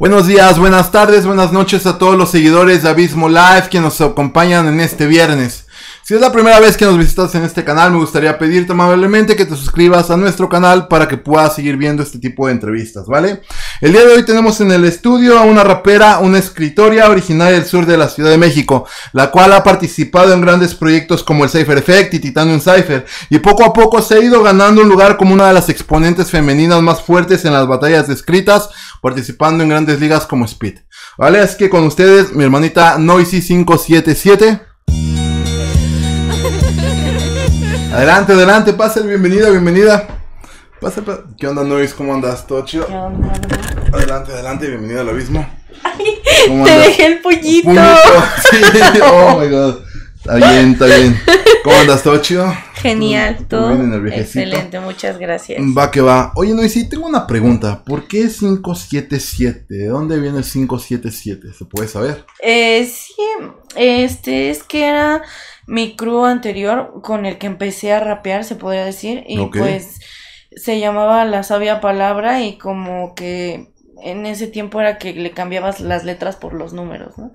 Buenos días, buenas tardes, buenas noches a todos los seguidores de Abismo Live que nos acompañan en este viernes. Si es la primera vez que nos visitas en este canal, me gustaría pedirte amablemente que te suscribas a nuestro canal para que puedas seguir viendo este tipo de entrevistas, ¿vale? El día de hoy tenemos en el estudio a una rapera, una escritora originaria del sur de la Ciudad de México, la cual ha participado en grandes proyectos como el Cypher Effect y Titanium Cypher, y poco a poco se ha ido ganando un lugar como una de las exponentes femeninas más fuertes en las batallas descritas, participando en grandes ligas como Speed. ¿Vale? Así que con ustedes, mi hermanita Noisy577. Adelante, adelante, pase, bienvenida, bienvenida. Pase, ¿Qué onda, Nois? ¿Cómo andas? ¿Todo chido? ¿Qué onda? Adelante, adelante, bienvenido al abismo. Ay, te dejé el pollito. oh my god. Está bien, está bien. ¿Cómo andas? ¿Todo chido? Genial, todo. bien excelente, muchas gracias. Va que va. Oye, nois tengo una pregunta. ¿Por qué 577? ¿De dónde viene el 577? ¿Se puede saber? Eh, sí, este es que era mi crew anterior con el que empecé a rapear, se podría decir, y pues se llamaba La Sabia Palabra y como que en ese tiempo era que le cambiabas las letras por los números, ¿no?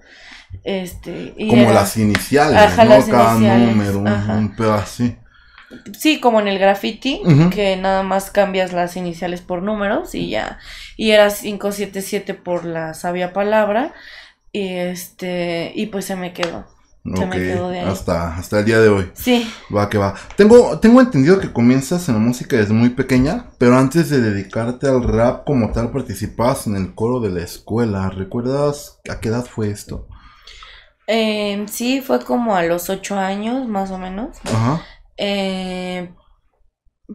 Este, y como las iniciales, ¿no? Cada número, un, así. Sí, como en el graffiti, que nada más cambias las iniciales por números y ya. Y era 577 por la sabia palabra. Y este, y pues se me quedó ok, hasta, hasta el día de hoy. Sí. Va que va. Tengo, tengo entendido que comienzas en la música desde muy pequeña, pero antes de dedicarte al rap como tal, participas en el coro de la escuela. ¿Recuerdas a qué edad fue esto? Eh, sí, fue como a los ocho años, más o menos. Ajá. Em,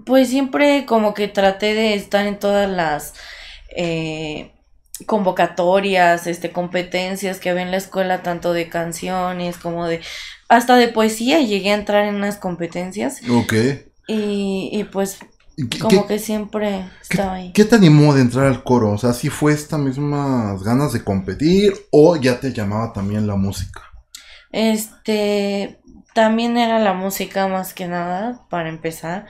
pues siempre como que traté de estar en todas las eh, convocatorias, este, competencias que había en la escuela, tanto de canciones como de, hasta de poesía, llegué a entrar en unas competencias. Ok. Y, y pues como que siempre estaba ahí. ¿Qué te animó de entrar al coro? O sea, ¿sí fue estas mismas ganas de competir o ya te llamaba también la música? Este, también era la música más que nada, para empezar.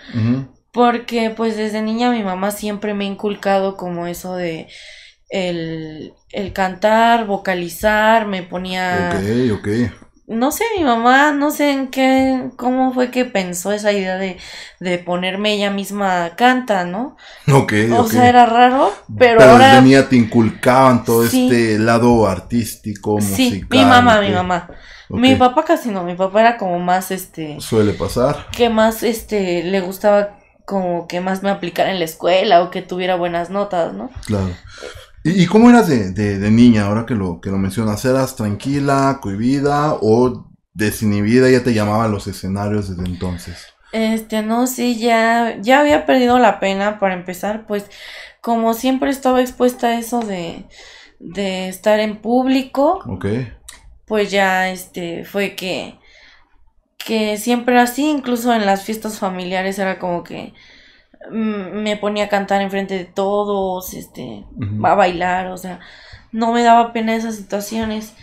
Porque pues desde niña mi mamá siempre me ha inculcado como eso de el, cantar, vocalizar, me ponía... Ok, ok. No sé, mi mamá, no sé en qué, cómo fue que pensó esa idea de, de ponerme ella misma canta, ¿no? Ok. O sea, era raro, pero, pero ahora... te inculcaban todo este lado artístico, musical. Sí, mi mamá, mi mamá. Mi papá casi no, mi papá era como más este. Suele pasar. Que más este le gustaba como que más me aplicara en la escuela o que tuviera buenas notas, ¿no? Claro. ¿Y, cómo eras de, niña, ahora que lo, que lo mencionas? ¿Eras tranquila, cohibida o desinhibida? ¿Ya te llamaba los escenarios desde entonces? Este, no, sí, ya, ya había perdido la pena para empezar, pues como siempre estaba expuesta a eso de, de estar en público, Ok. pues ya este fue que, que siempre así, incluso en las fiestas familiares era como que Mm, me ponía a cantar enfrente de todos, este, a bailar, o sea, no me daba pena esas situaciones.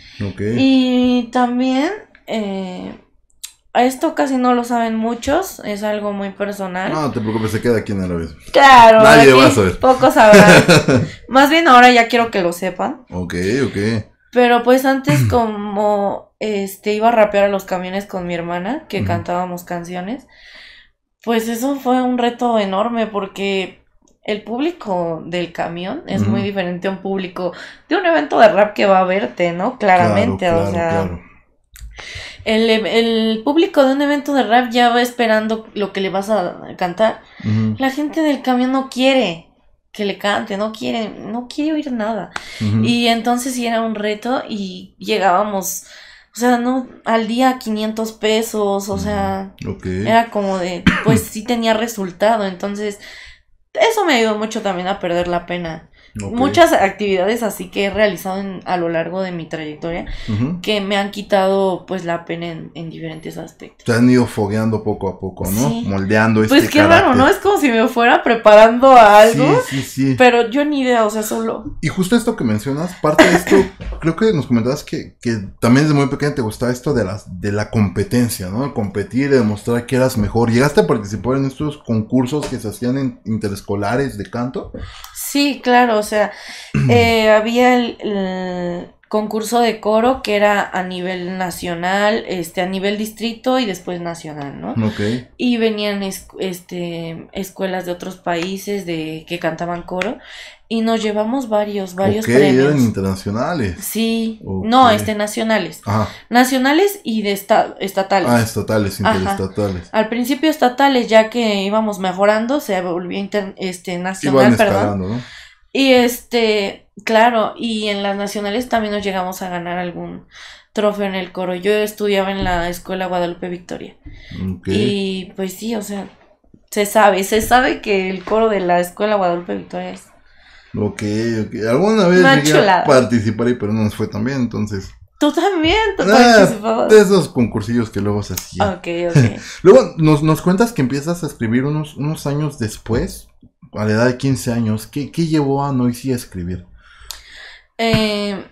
Y también, eh, esto casi no lo saben muchos, es algo muy personal. No, te preocupes, se queda aquí en la vez. Claro, nadie va a saber. Pocos sabrán. Más bien ahora ya quiero que lo sepan. Ok, ok. Pero pues antes como este iba a rapear a los camiones con mi hermana, que cantábamos canciones. Pues eso fue un reto enorme porque el público del camión es muy diferente a un público de un evento de rap que va a verte, ¿no? Claramente, o sea. E, el, público de un evento de rap ya va esperando lo que le vas a cantar. La gente del camión no quiere que le cante, no quiere, no quiere oír nada. Y entonces sí era un reto y llegábamos o sea, no, al día 500 pesos, o sea, mm, era como de, pues sí tenía resultado, entonces eso me ayudó mucho también a perder la pena. Muchas actividades así que he realizado a lo largo de mi trayectoria que me han quitado pues la pena en, diferentes aspectos. Te han ido fogueando poco a poco, ¿no? Moldeando pues, este Pues qué raro, ¿no? Es como si me fuera preparando a algo. Sí, sí, sí. Pero yo ni idea, o sea, solo. Y justo esto que mencionas, parte de esto, creo que nos comentabas que, también desde muy pequeña te gustaba esto de, las, de la competencia, ¿no? competir, demostrar que eras mejor. ¿Llegaste a participar en estos concursos que se hacían en interescolares de canto? Sí, claro o sea, eh, había el, concurso de coro que era a nivel nacional, este, a nivel distrito y después nacional, ¿no? Okay. Y venían este, escuelas de otros países de, que cantaban coro y nos llevamos varios, varios okay, premios. eran internacionales. Sí, no, este, nacionales. Ajá. Nacionales y de estatales. Ah, estatales, interestatales. Al principio estatales, ya que íbamos mejorando, se volvió este, nacional, Iban ¿no? Y este, claro, y en las nacionales también nos llegamos a ganar algún trofeo en el coro. Yo estudiaba en la escuela Guadalupe Victoria. Y pues sí, o sea, se sabe, se sabe que el coro de la escuela Guadalupe Victoria es. Ok, ok. Alguna vez participaré, pero no nos fue también entonces. Tú también, tú ah, De esos concursillos que luego se hacían. Ok, luego, nos, cuentas que empiezas a escribir unos, unos años después a la edad de 15 años, ¿qué, llevó a Noisy a escribir? Eh,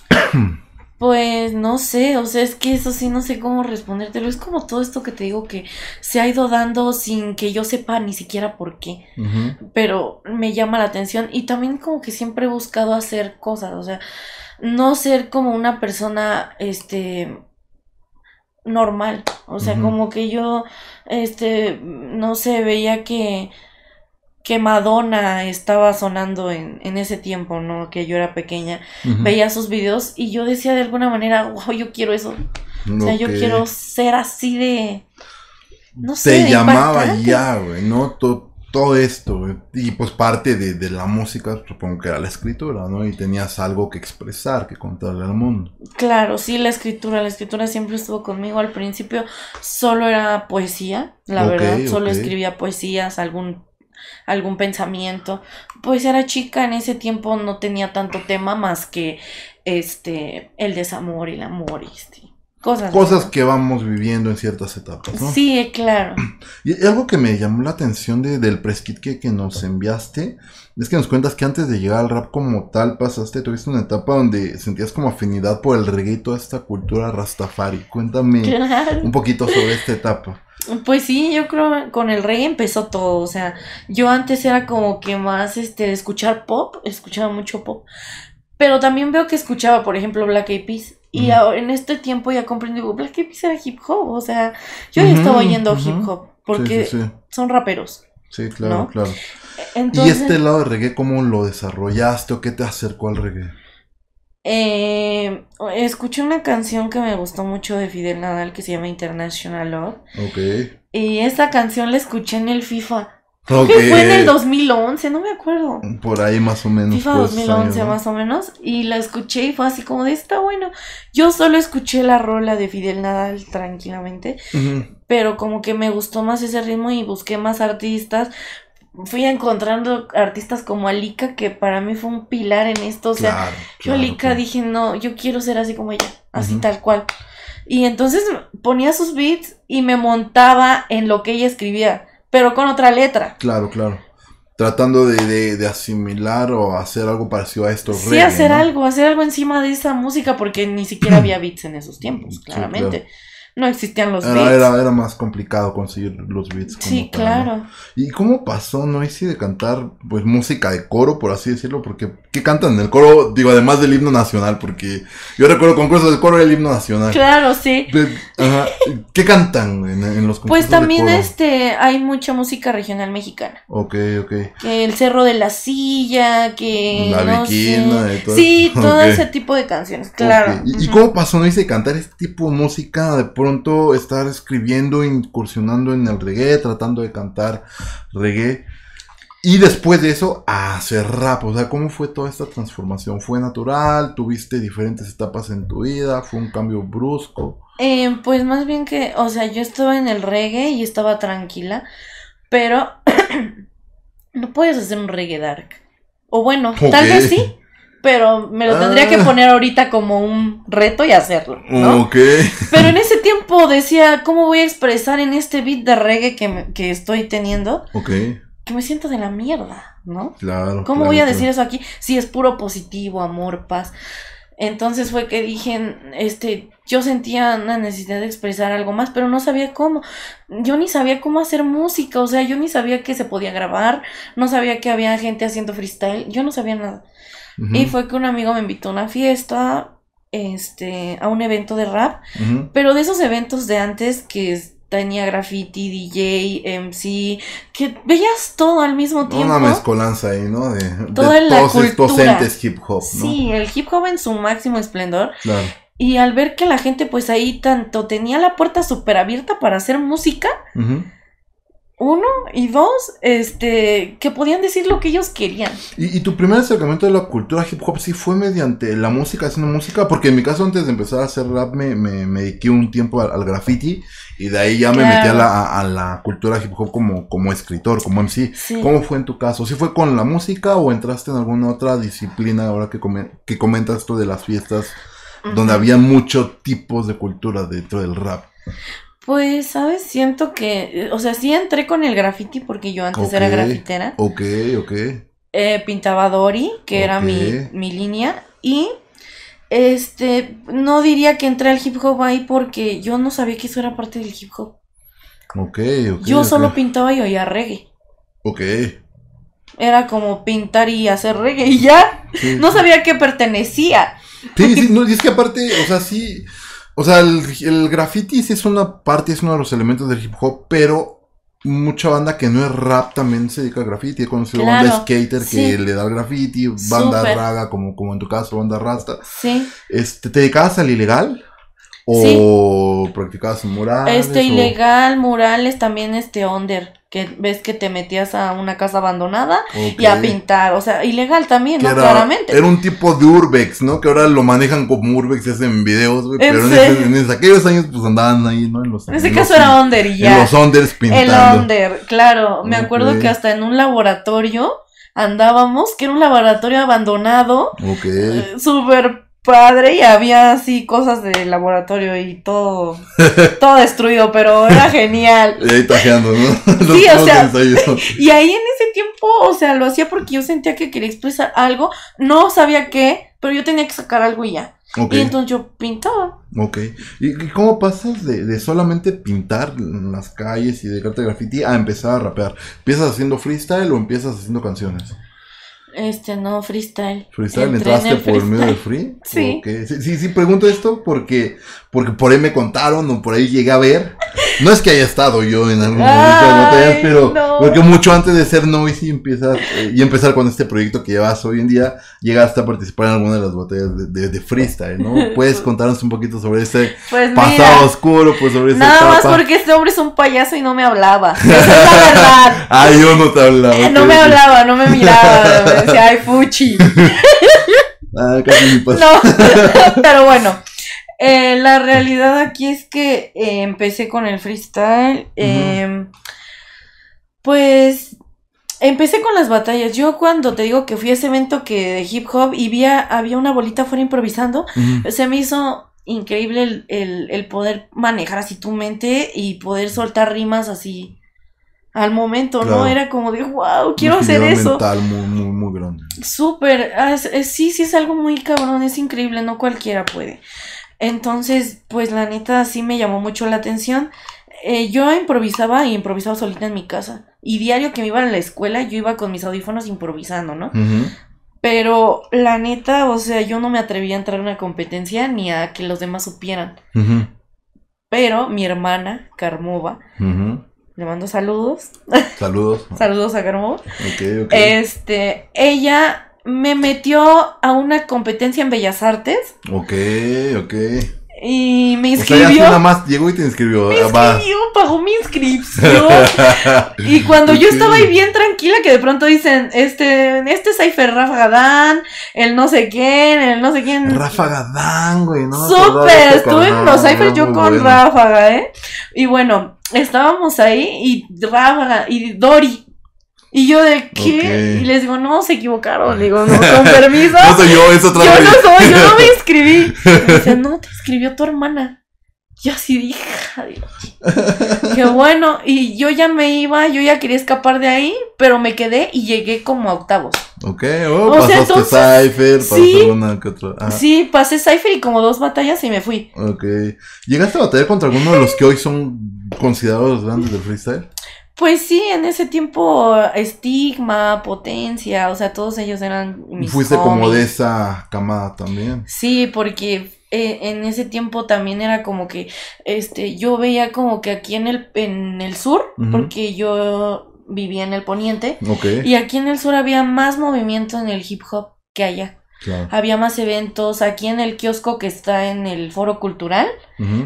pues no sé, o sea, es que eso sí no sé cómo respondértelo. Es como todo esto que te digo que se ha ido dando sin que yo sepa ni siquiera por qué. Pero me llama la atención y también como que siempre he buscado hacer cosas, o sea, no ser como una persona, este, normal. O sea, como que yo, este, no sé, veía que que Madonna estaba sonando en, ese tiempo, ¿no? Que yo era pequeña. Veía sus videos y yo decía de alguna manera, wow, yo quiero eso. o sea, yo quiero ser así de... No sé. llamaba ya, güey, ¿no? Todo, esto, Y pues parte de, la música, supongo que era la escritura, ¿no? Y tenías algo que expresar, que contarle al mundo. Claro, sí, la escritura. La escritura siempre estuvo conmigo. Al principio solo era poesía, la verdad. Solo escribía poesías, algún algún pensamiento. Pues era chica, en ese tiempo no tenía tanto tema más que este, el desamor, Y el amor, este, Cosas. Cosas que vamos viviendo en ciertas etapas, ¿no? Sí, claro. Y algo que me llamó la atención del press kit que, que, nos enviaste es que nos cuentas que antes de llegar al rap como tal pasaste, tuviste una etapa donde sentías como afinidad por el reggae y toda esta cultura rastafari. Cuéntame un poquito sobre esta etapa. Pues sí, yo creo que con el reggae empezó todo, o sea, yo antes era como que más este escuchar pop, escuchaba mucho pop, pero también veo que escuchaba, por ejemplo, Black Eyed Peas y en este tiempo ya comprendí, ¿qué Eyed era hip hop, o sea, yo ya estaba oyendo hip hop, porque son raperos. Sí, claro, claro. E, ¿Y este lado de reggae cómo lo desarrollaste o qué te acercó al reggae? Eh, escuché una canción que me gustó mucho de Fidel Nadal que se llama International Love. Ok. Y esa canción la escuché en el FIFA que fue en el 2011, no me acuerdo. Por ahí más o menos. FIFA 2011 más o menos. Y la escuché y fue así como de, está bueno. Yo solo escuché la rola de Fidel Nadal tranquilamente, pero como que me gustó más ese ritmo y busqué más artistas. Fui encontrando artistas como Alika, que para mí fue un pilar en esto. O sea, yo Alika dije, no, yo quiero ser así como ella, así tal cual. Y entonces ponía sus beats y me montaba en lo que ella escribía pero con otra letra. Claro, claro. Tratando de, de, de asimilar o hacer algo parecido a esto. Sí, hacer algo, hacer algo encima de esa música, porque ni siquiera había beats en esos tiempos, claramente no existían los beats. Era, más complicado conseguir los beats. sí, claro. ¿Y cómo pasó Noisy de cantar pues música de coro, por así decirlo? Porque, ¿qué cantan en el coro? Digo, además del himno nacional, porque yo recuerdo concursos de coro y el himno nacional. Claro, sí. ¿Qué cantan en, los concursos? Pues también este hay mucha música regional mexicana. Ok, ok. Que el Cerro de la Silla, que... La y todo. Sí, todo ese tipo de canciones, claro. ¿Y, cómo pasó Noisy de cantar este tipo de música de pronto estar escribiendo, incursionando en el reggae, tratando de cantar reggae. Y después de eso, hacer rap. O sea, ¿cómo fue toda esta transformación? ¿Fue natural? ¿Tuviste diferentes etapas en tu vida? ¿Fue un cambio brusco? Em, pues más bien que, o sea, yo estaba en el reggae y estaba tranquila, pero no puedes hacer un reggae dark. O bueno, tal vez sí, pero me lo tendría que ah. poner ahorita como un reto y hacerlo. ¿no? Ok. Pero en ese tiempo decía, ¿cómo voy a expresar en este beat de reggae que, que estoy teniendo? Ok. Que me siento de la mierda, ¿no? Claro. ¿Cómo voy a decir eso aquí si es puro positivo, amor, paz? Entonces fue que dije, este, yo sentía una necesidad de expresar algo más, pero no sabía cómo. Yo ni sabía cómo hacer música, o sea, yo ni sabía que se podía grabar, no sabía que había gente haciendo freestyle, yo no sabía nada. Y fue que un amigo me invitó a una fiesta, este, a un evento de rap, pero de esos eventos de antes que tenía graffiti, DJ, MC, que veías todo al mismo tiempo. Una mezcolanza ahí, ¿no? De, Toda la todos hip hop. ¿no? Sí, el hip hop en su máximo esplendor. Claro. Y al ver que la gente pues ahí tanto tenía la puerta súper abierta para hacer música, uno y dos, este, que podían decir lo que ellos querían. Y, tu primer acercamiento a la cultura hip hop sí fue mediante la música, haciendo música, porque en mi caso antes de empezar a hacer rap me, me, dediqué un tiempo al, graffiti y de ahí ya me metí a la, cultura hip hop como, como escritor, como MC. Sí. ¿Cómo fue en tu caso? ¿Sí fue con la música o entraste en alguna otra disciplina ahora que, que comentas esto de las fiestas, donde había muchos tipos de cultura dentro del rap? Pues, ¿sabes? Siento que, eh, o sea, sí entré con el graffiti porque yo antes era grafitera. Ok, ok. Eh, pintaba Dory, que era mi, línea. Y, este, no diría que entré al hip hop ahí porque yo no sabía que eso era parte del hip hop. Ok, ok. Yo solo pintaba y oía reggae. Ok. Era como pintar y hacer reggae y ya. No sabía que pertenecía. Sí, sí, no, es que aparte, o sea, sí. O sea, el, graffiti sí es una parte, es uno de los elementos del hip hop, pero mucha banda que no es rap también se dedica al graffiti. He conocido banda skater que le da al graffiti, banda raga, como, como en tu caso, banda rasta. Sí. Este, ¿Te dedicabas al ilegal? O sí. practicabas murales. Este, ilegal, murales, también este under, que ves que te metías a una casa abandonada y a pintar, o sea, ilegal también, ¿no? Claramente. Era un tipo de urbex, ¿no? Que ahora lo manejan como urbex y hacen videos, güey. Pero en, aquellos años pues andaban ahí, ¿no? En, ese caso era under y ya. los unders pintando. El under, claro. Me acuerdo que hasta en un laboratorio andábamos, que era un laboratorio abandonado. Ok. Eh, súper padre y había así cosas de laboratorio y todo, todo destruido, pero era genial. Y ahí tajeando, ¿no? sí, o sea, y ahí en ese tiempo, o sea, lo hacía porque yo sentía que quería expresar algo, no sabía qué, pero yo tenía que sacar algo y ya. Y entonces yo pintaba. Ok. ¿Y, cómo pasas de, solamente pintar las calles y de carta graffiti a empezar a rapear? ¿Empiezas haciendo freestyle o empiezas haciendo canciones? Este, no, freestyle. ¿Freestyle? ¿Entraste por miedo medio de free? Sí. sí. Sí, sí, pregunto esto porque, porque por ahí me contaron o por ahí llegué a ver. No es que haya estado yo en algún momento de pero porque mucho antes de ser Noisy empiezas, eh, y empezar con este proyecto que llevas hoy en día, llegaste a participar en alguna de las batallas de, freestyle, ¿no? ¿Puedes contarnos un poquito sobre ese pues pasado oscuro, pues sobre esa Nada más porque este hombre es un payaso y no me hablaba. Esa es la verdad. ah, yo no te hablaba. Eh, no me hablaba, no me miraba, me decía, ay, fuchi. ah, casi me pasó. No, pero bueno. Eh, la realidad aquí es que eh, empecé con el freestyle. Em, pues empecé con las batallas. Yo cuando te digo que fui a ese evento que de hip hop y había una bolita fuera improvisando, se me hizo increíble el, poder manejar así tu mente y poder soltar rimas así al momento, ¿no? Era como de, wow, quiero hacer eso. Mental muy, muy, grande. Súper, ah, sí, sí, es algo muy cabrón, es increíble, no cualquiera puede. Entonces, pues la neta sí me llamó mucho la atención. Eh, yo improvisaba y improvisaba solita en mi casa. Y diario que me iba a la escuela, yo iba con mis audífonos improvisando, ¿no? Pero la neta, o sea, yo no me atrevía a entrar a una competencia ni a que los demás supieran. Pero mi hermana, Carmova, le mando saludos. Saludos. saludos a Carmova. Ok, ok. Este, ella me metió a una competencia en Bellas Artes. Ok, ok. Y me inscribió. O nada más llegó y te inscribió. Me ah, inscribió, pagó mi inscripción. y cuando yo estaba ahí bien tranquila, que de pronto dicen, este, este es Cypher Rafa Gadán, el no sé quién, el no sé quién. Rafa Gadán, güey, ¿no? Súper, este estuve en los Cypher yo con Rafa, Ráfaga, ¿eh? Y bueno, estábamos ahí y Ráfaga y Dori y yo de qué? Y les digo, no, se equivocaron. digo, no, con permiso. no yo, es otra no soy, yo no me inscribí. no, te escribió tu hermana. Yo así dije, Dios. Qué bueno. Y yo ya me iba, yo ya quería escapar de ahí, pero me quedé y llegué como a octavos. Ok, oh, o pasaste Cypher, sí, una que otra. Sí, pasé Cypher y como dos batallas y me fui. Ok. ¿Llegaste a batallar contra alguno de los que hoy son considerados grandes del freestyle? Pues sí, en ese tiempo, Estigma, Potencia, o sea, todos ellos eran mis Fuiste como de esa camada también. Sí, porque eh, en ese tiempo también era como que, este, yo veía como que aquí en el, en el sur, porque yo vivía en el poniente, y aquí en el sur había más movimiento en el hip hop que allá. Había más eventos. Aquí en el kiosco que está en el foro cultural,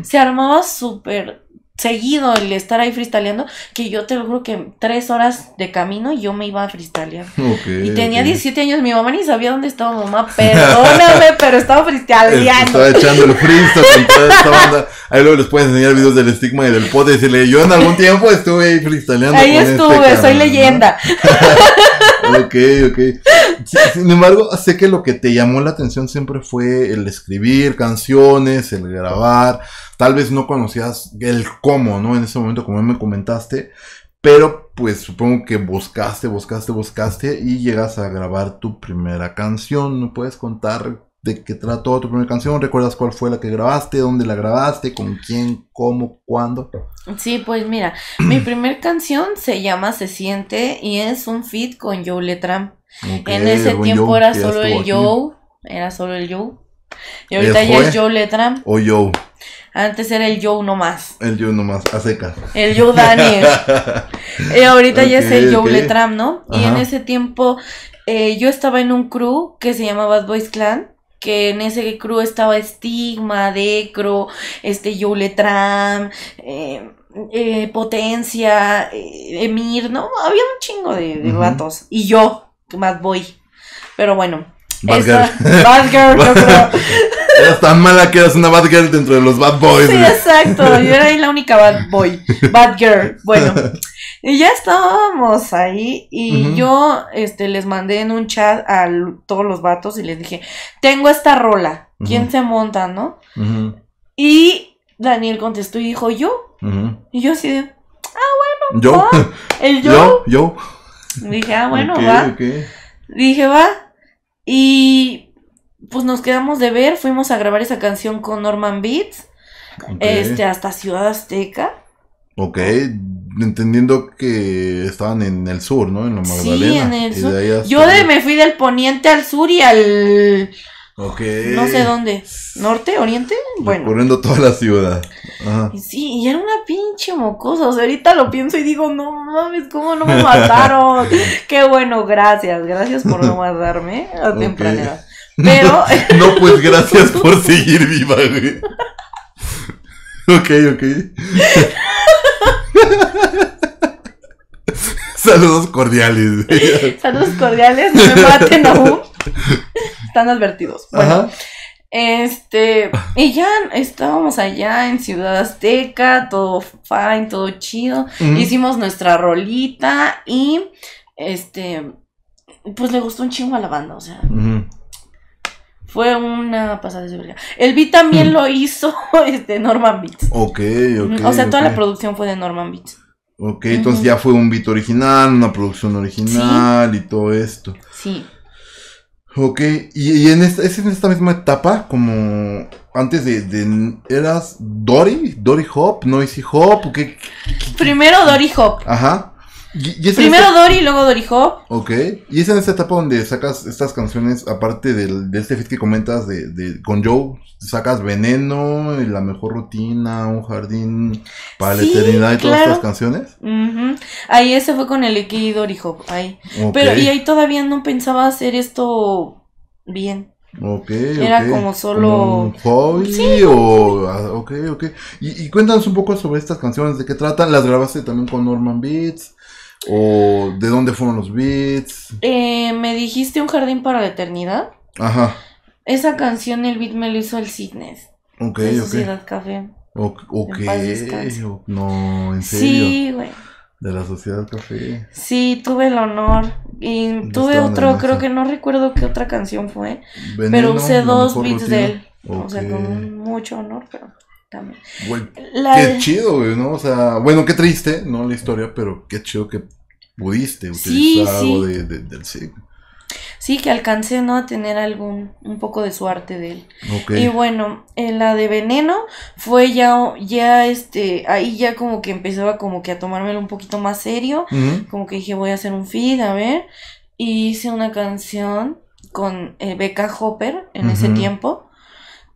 se armaba súper seguido el estar ahí freestyleando, que yo te lo juro que tres horas de camino yo me iba a freestylear. y tenía 17 años, mi mamá ni sabía dónde estaba mamá, perdóname, pero estaba freestyleando. Estaba echando el freestyle con toda esta banda. Ahí luego les pueden enseñar videos del estigma y del pod y decirle, yo en algún tiempo estuve ahí freestyleando. Ahí este estuve, soy leyenda. Ok, ok. Sin embargo, sé que lo que te llamó la atención siempre fue el escribir canciones, el grabar. Tal vez no conocías el cómo, ¿no? En ese momento, como me comentaste. Pero pues supongo que buscaste, buscaste, buscaste y llegas a grabar tu primera canción. ¿No puedes contar de qué trató tu primera canción? ¿Recuerdas cuál fue la que grabaste? ¿Dónde la grabaste? ¿Con quién? ¿Cómo? ¿Cuándo? Sí, pues mira, mi primera canción se llama Se Siente y es un fit con Joe Letram. en ese tiempo era, solo el Joe, era solo el Joe. Y ahorita ya es Joe Letram. O Joe. Antes era el Joe nomás. El Joe nomás, a secas. El Joe Daniel. y ahorita ya es el Joe Letram, ¿no? Y en ese tiempo eh, yo estaba en un crew que se llamaba Bad Boys Clan que en ese crew estaba Stigma, Decro, este Yuletram, eh, eh, Potencia, eh, Emir, ¿no? Había un chingo de, ratos. Y yo, Bad Boy. Pero bueno. Bad girl. Bad girl, tan mala que eras una bad girl dentro de los bad boys. Sí, exacto. Yo era ahí la única bad boy. Bad girl. Bueno. Y ya estábamos ahí y yo este, les mandé en un chat a todos los vatos y les dije, tengo esta rola, ¿quién se monta, no? Y Daniel contestó y dijo, yo. Y yo así de, ah, bueno, yo. El yo. yo. Dije, ah, bueno, va. Dije, va. Y pues nos quedamos de ver, fuimos a grabar esa canción con Norman Beats, este, hasta Ciudad Azteca. Ok, entendiendo que estaban en el sur, ¿no? En la Sí, en el sur. Yo me fui del poniente al sur y al... Ok. No sé dónde. ¿Norte? ¿Oriente? Bueno. Recorriendo toda la ciudad. Ajá. Sí, y era una pinche mocosa. ahorita lo pienso y digo, no mames, ¿cómo no me mataron? Qué bueno, gracias. Gracias por no matarme a temprana Pero. no, pues gracias por seguir viva, ok, ok. Saludos cordiales. Saludos cordiales, no me maten aún. Están advertidos. Bueno, este, y ya estábamos allá en Ciudad Azteca, todo fine, todo chido. Hicimos nuestra rolita y este, pues le gustó un chingo a la banda, o sea, fue una pasada de verga. El beat también lo hizo este, Norman Beats. Ok, ok. O sea, toda la producción fue de Norman Beats. Ok, entonces ya fue un beat original, una producción original y todo esto. Sí. Ok, y, en, esta, es en esta misma etapa, como antes de, eras Dory, Dory Hop, Noisy Hop, ¿qué? Primero Dory Hop. Ajá. Primero Dory y luego Dory Hop. Ok. Y es en esta etapa donde sacas estas canciones, aparte del, de este fit que comentas de, de, con Joe, sacas Veneno, La Mejor Rutina, Un Jardín para la Eternidad y todas estas canciones. Ahí ese fue con el Eki Dory Hop. Ahí. Pero y ahí todavía no pensaba hacer esto bien. Ok, Era como solo... ¿Un hobby ok, ok. Y, y cuéntanos un poco sobre estas canciones, de qué tratan. Las grabaste también con Norman Beats. ¿O de dónde fueron los beats? Eh, me dijiste Un jardín para la eternidad. Ajá. Esa canción, el beat me lo hizo el Cidnes. Ok, de Sociedad Café. ok. no, en serio. Sí, güey. De la Sociedad Café. Sí, tuve el honor. Y tuve otro, creo que no recuerdo qué otra canción fue. pero usé dos beats de él. O sea, con mucho honor, pero qué chido, ¿no? O sea, bueno, qué triste, ¿no? La historia, pero qué chido que pudiste utilizar algo del siglo. Sí, que alcancé, ¿no? A tener algún, un poco de su arte de él. Y bueno, en eh, la de Veneno fue ya, ya este, ahí ya como que empezaba como que a tomármelo un poquito más serio, como que dije voy a hacer un feed, a ver, y hice una canción con Beca eh, Becca Hopper en ese tiempo.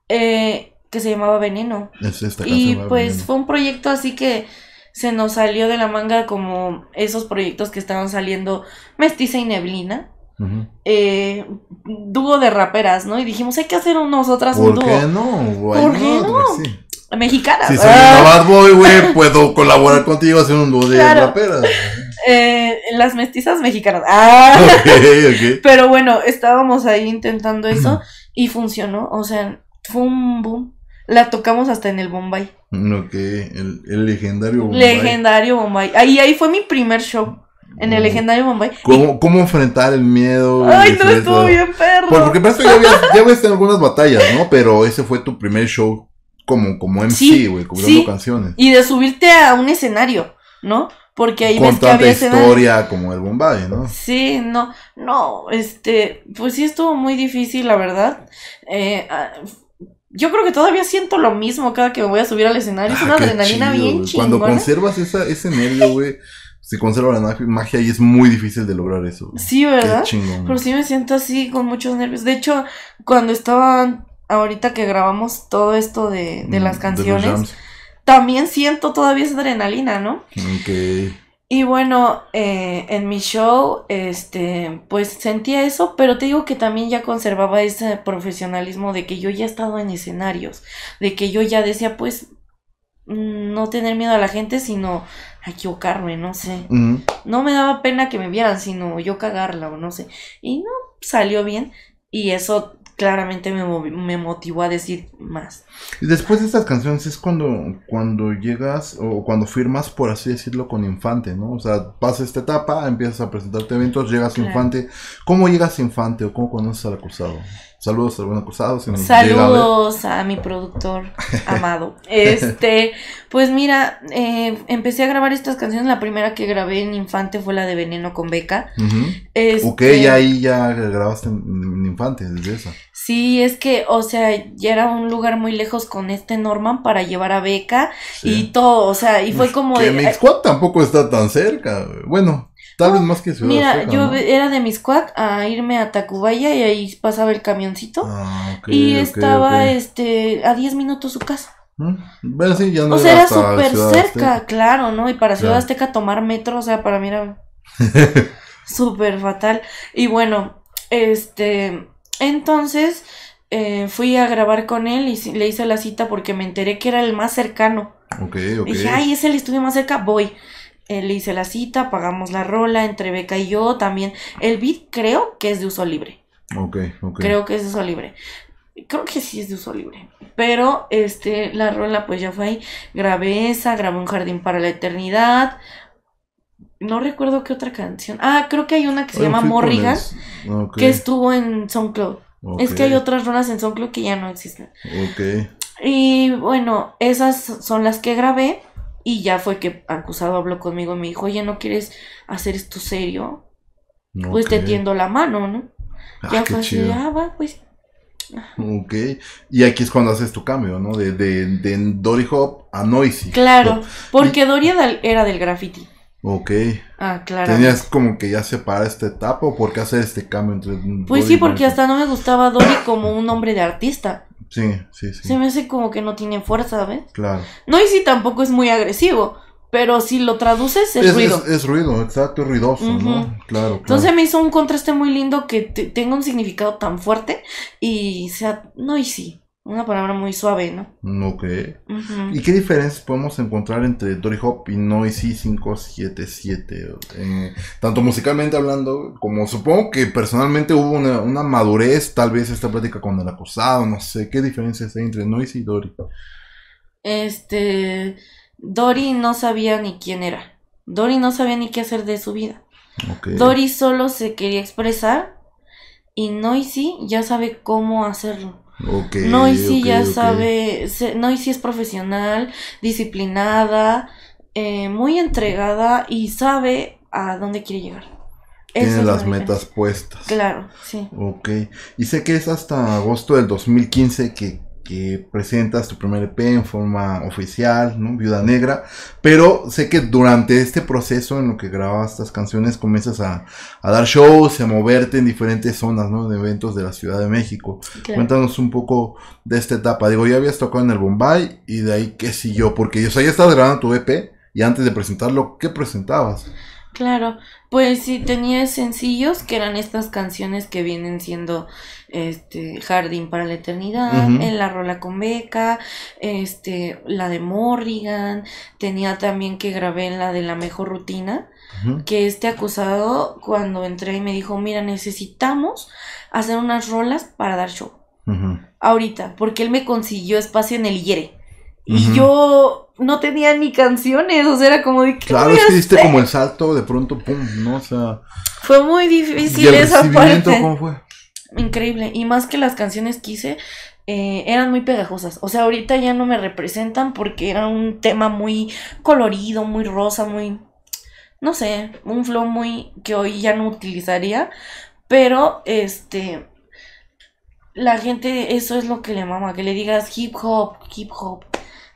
Eh, que se llamaba Veneno. y pues fue un proyecto así que se nos salió de la manga como esos proyectos que estaban saliendo Mestiza y Neblina. Eh, dúo de raperas, ¿no? Y dijimos, hay que hacer nosotras un dúo. ¿Por qué no? ¿Por qué no? Pues mexicanas. Si soy ah. boy, güey, puedo colaborar contigo, hacer un dúo de raperas. Eh, las mestizas mexicanas. Ah. Pero bueno, estábamos ahí intentando eso y funcionó. O sea, fue un boom la tocamos hasta en el Bombay. Ok, el, el legendario Bombay. Legendario Bombay. Ahí, ahí fue mi primer show. En el oh. legendario Bombay. ¿Cómo, ¿Cómo, enfrentar el miedo? Ay, no, estuvo bien perro. Pues, porque parece que ya habías, ya habías en algunas batallas, ¿no? Pero ese fue tu primer show como, como MC, güey, sí, sí. canciones. Y de subirte a un escenario, ¿no? Porque ahí me ves que había historia como el Bombay, ¿no? Sí, no, no, este, pues sí estuvo muy difícil, la verdad. Eh, ah, yo creo que todavía siento lo mismo cada que me voy a subir al escenario. es ah, una adrenalina bien chingona. Cuando conservas esa, ese nervio, güey, se conserva la magia y es muy difícil de lograr eso. Sí, ¿verdad? Qué chingón. Pero sí me siento así con muchos nervios. De hecho, cuando estaban ahorita que grabamos todo esto de, mm, las canciones, también siento todavía esa adrenalina, ¿no? Ok. Y bueno, eh, en mi show, este, pues sentía eso, pero te digo que también ya conservaba ese profesionalismo de que yo ya he estado en escenarios, de que yo ya decía, pues, mm, no tener miedo a la gente, sino a equivocarme, no sé. No me daba pena que me vieran, sino yo cagarla o no sé. Y no salió bien. Y eso claramente me, me, motivó a decir más. Después de estas canciones es cuando, cuando llegas o cuando firmas, por así decirlo, con Infante, ¿no? O sea, pasas esta etapa, empiezas a presentarte eventos, llegas a Infante. ¿Cómo llegas a Infante o cómo conoces al acusado? Saludos al buen acusado. Saludos a, mi productor amado. este, pues mira, eh, empecé a grabar estas canciones. La primera que grabé en Infante fue la de Veneno con Beca. Este y ahí ya grabaste en Infante, desde esa. Sí, es que, o sea, ya era un lugar muy lejos con este Norman para llevar a Beca y todo, o sea, y fue como que de... Squad eh, tampoco está tan cerca, bueno, tal vez más que Ciudad Mira, yo era de squad a irme a Tacubaya y ahí pasaba el camioncito ah, y estaba, este, a 10 minutos su casa. Mm, bueno, sí, ya no o sea, era súper cerca, claro, ¿no? Y para Ciudad Azteca tomar metro, o sea, para mí era súper fatal. Y bueno, este entonces eh, fui a grabar con él y le hice la cita porque me enteré que era el más cercano. Ok, ok. Y dije, ay, es el estudio más cerca, voy. Eh, le hice la cita, pagamos la rola entre Beca y yo también. El beat creo que es de uso libre. Ok, ok. Creo que es de uso libre. Creo que sí es de uso libre. Pero este, la rola pues ya fue ahí. Grabé esa, grabé un jardín para la eternidad no recuerdo qué otra canción. Ah, creo que hay una que se llama Morrigan, que estuvo en SoundCloud. Es que hay otras runas en SoundCloud que ya no existen. Ok. Y bueno, esas son las que grabé. Y ya fue que acusado habló conmigo y me dijo, oye, ¿no quieres hacer esto serio? Pues te tiendo la mano, ¿no? Ah, ya fue así, ah, va, pues. Ok, y aquí es cuando haces tu cambio, ¿no? De, de, de Dory Hop a Noisy. Claro, porque Dory era del graffiti. Ok. Ah, claro. ¿Tenías como que ya separar esta etapa o por qué hacer este cambio entre... Pues sí, porque hasta no me gustaba Dolly como un hombre de artista. Sí, sí, sí. Se me hace como que no tiene fuerza, ¿ves? Claro. No, y sí tampoco es muy agresivo, pero si lo traduces es, ruido. Es, ruido, exacto, es ruidoso, ¿no? Claro, claro, Entonces me hizo un contraste muy lindo que tenga un significado tan fuerte y sea... No, y sí. Una palabra muy suave, ¿no? Ok. ¿Y qué diferencias podemos encontrar entre Dory Hop y Noisy 577? Eh, tanto musicalmente hablando, como supongo que personalmente hubo una, madurez, tal vez esta plática con el acosado, no sé. ¿Qué diferencias hay entre Noisy y Dory? Este. Dory no sabía ni quién era. Dory no sabía ni qué hacer de su vida. Okay. Dory solo se quería expresar y Noisy ya sabe cómo hacerlo no, si ya sabe, no, y si es profesional, disciplinada, eh, muy entregada y sabe a dónde quiere llegar. Tiene las metas puestas. Claro, sí. Ok. Y sé que es hasta agosto del 2015 que que presentas tu primer EP en forma oficial, ¿no? Viuda Negra. Pero sé que durante este proceso en lo que grababas estas canciones comienzas a, dar shows, a moverte en diferentes zonas, ¿no? De eventos de la Ciudad de México. Cuéntanos un poco de esta etapa. Digo, ya habías tocado en el Bombay y de ahí qué siguió. Porque, o sea, ya estabas grabando tu EP y antes de presentarlo, ¿qué presentabas? Claro, pues sí tenía sencillos que eran estas canciones que vienen siendo este Jardín para la Eternidad, en la rola con Beca, este la de Morrigan, tenía también que grabé en la de la mejor rutina, que este acusado cuando entré y me dijo, "Mira, necesitamos hacer unas rolas para dar show." Ahorita, porque él me consiguió espacio en el Yere. Y yo no tenía ni canciones, o sea, era como de que. Claro, es que diste como el salto de pronto, pum, ¿no? O sea. Fue muy difícil esa parte. ¿Cómo fue? Increíble. Y más que las canciones que hice, eh, eran muy pegajosas. O sea, ahorita ya no me representan porque era un tema muy colorido, muy rosa, muy. No sé, un flow muy. que hoy ya no utilizaría. Pero, este. La gente, eso es lo que le mama, que le digas hip hop, hip hop,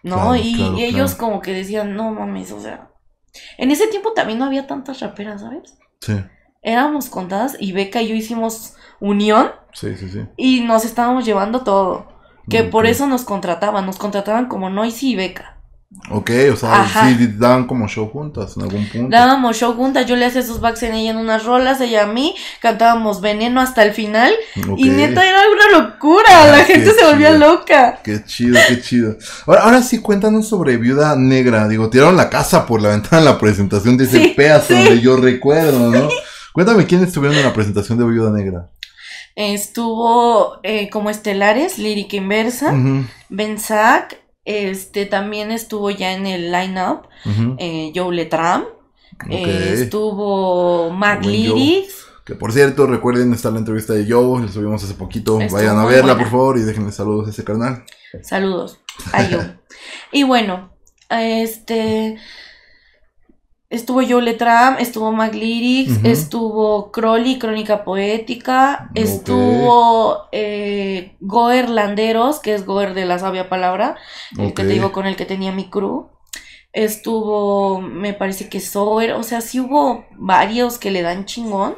¿no? y, ellos como que decían, no mames, o sea. En ese tiempo también no había tantas raperas, ¿sabes? Sí. Éramos contadas y Beca y yo hicimos unión. Sí, sí, sí. Y nos estábamos llevando todo. Que por eso nos contrataban, nos contrataban como Noisy y Beca. Ok, o sea, sí daban como show juntas en algún punto. Dábamos show juntas, yo le hacía sus backs en ella en unas rolas, ella a mí, cantábamos veneno hasta el final. Y neta era una locura, ah, la gente se volvía loca. Qué chido, qué chido. Ahora, sí, cuéntanos sobre Viuda Negra. Digo, tiraron la casa por la ventana en la presentación Dice ese donde yo recuerdo, ¿no? Cuéntame quiénes estuvieron en la presentación de Viuda Negra. Estuvo eh, como estelares, Lírica Inversa, Benzac este también estuvo ya en el lineup up eh, Joe Letram. Eh, estuvo Mac Lyrics. Que por cierto, recuerden, está la entrevista de Joe, la subimos hace poquito. Vayan a verla, por favor, y déjenle saludos a ese canal. Saludos a Joe. y bueno, este Estuvo Joe Letram, estuvo Mac Lyrics, estuvo Crowley, Crónica Poética, estuvo eh, Goer Landeros, que es Goer de la Sabia Palabra, el que te digo con el que tenía mi crew. Estuvo, me parece que Sower o sea, sí hubo varios que le dan chingón.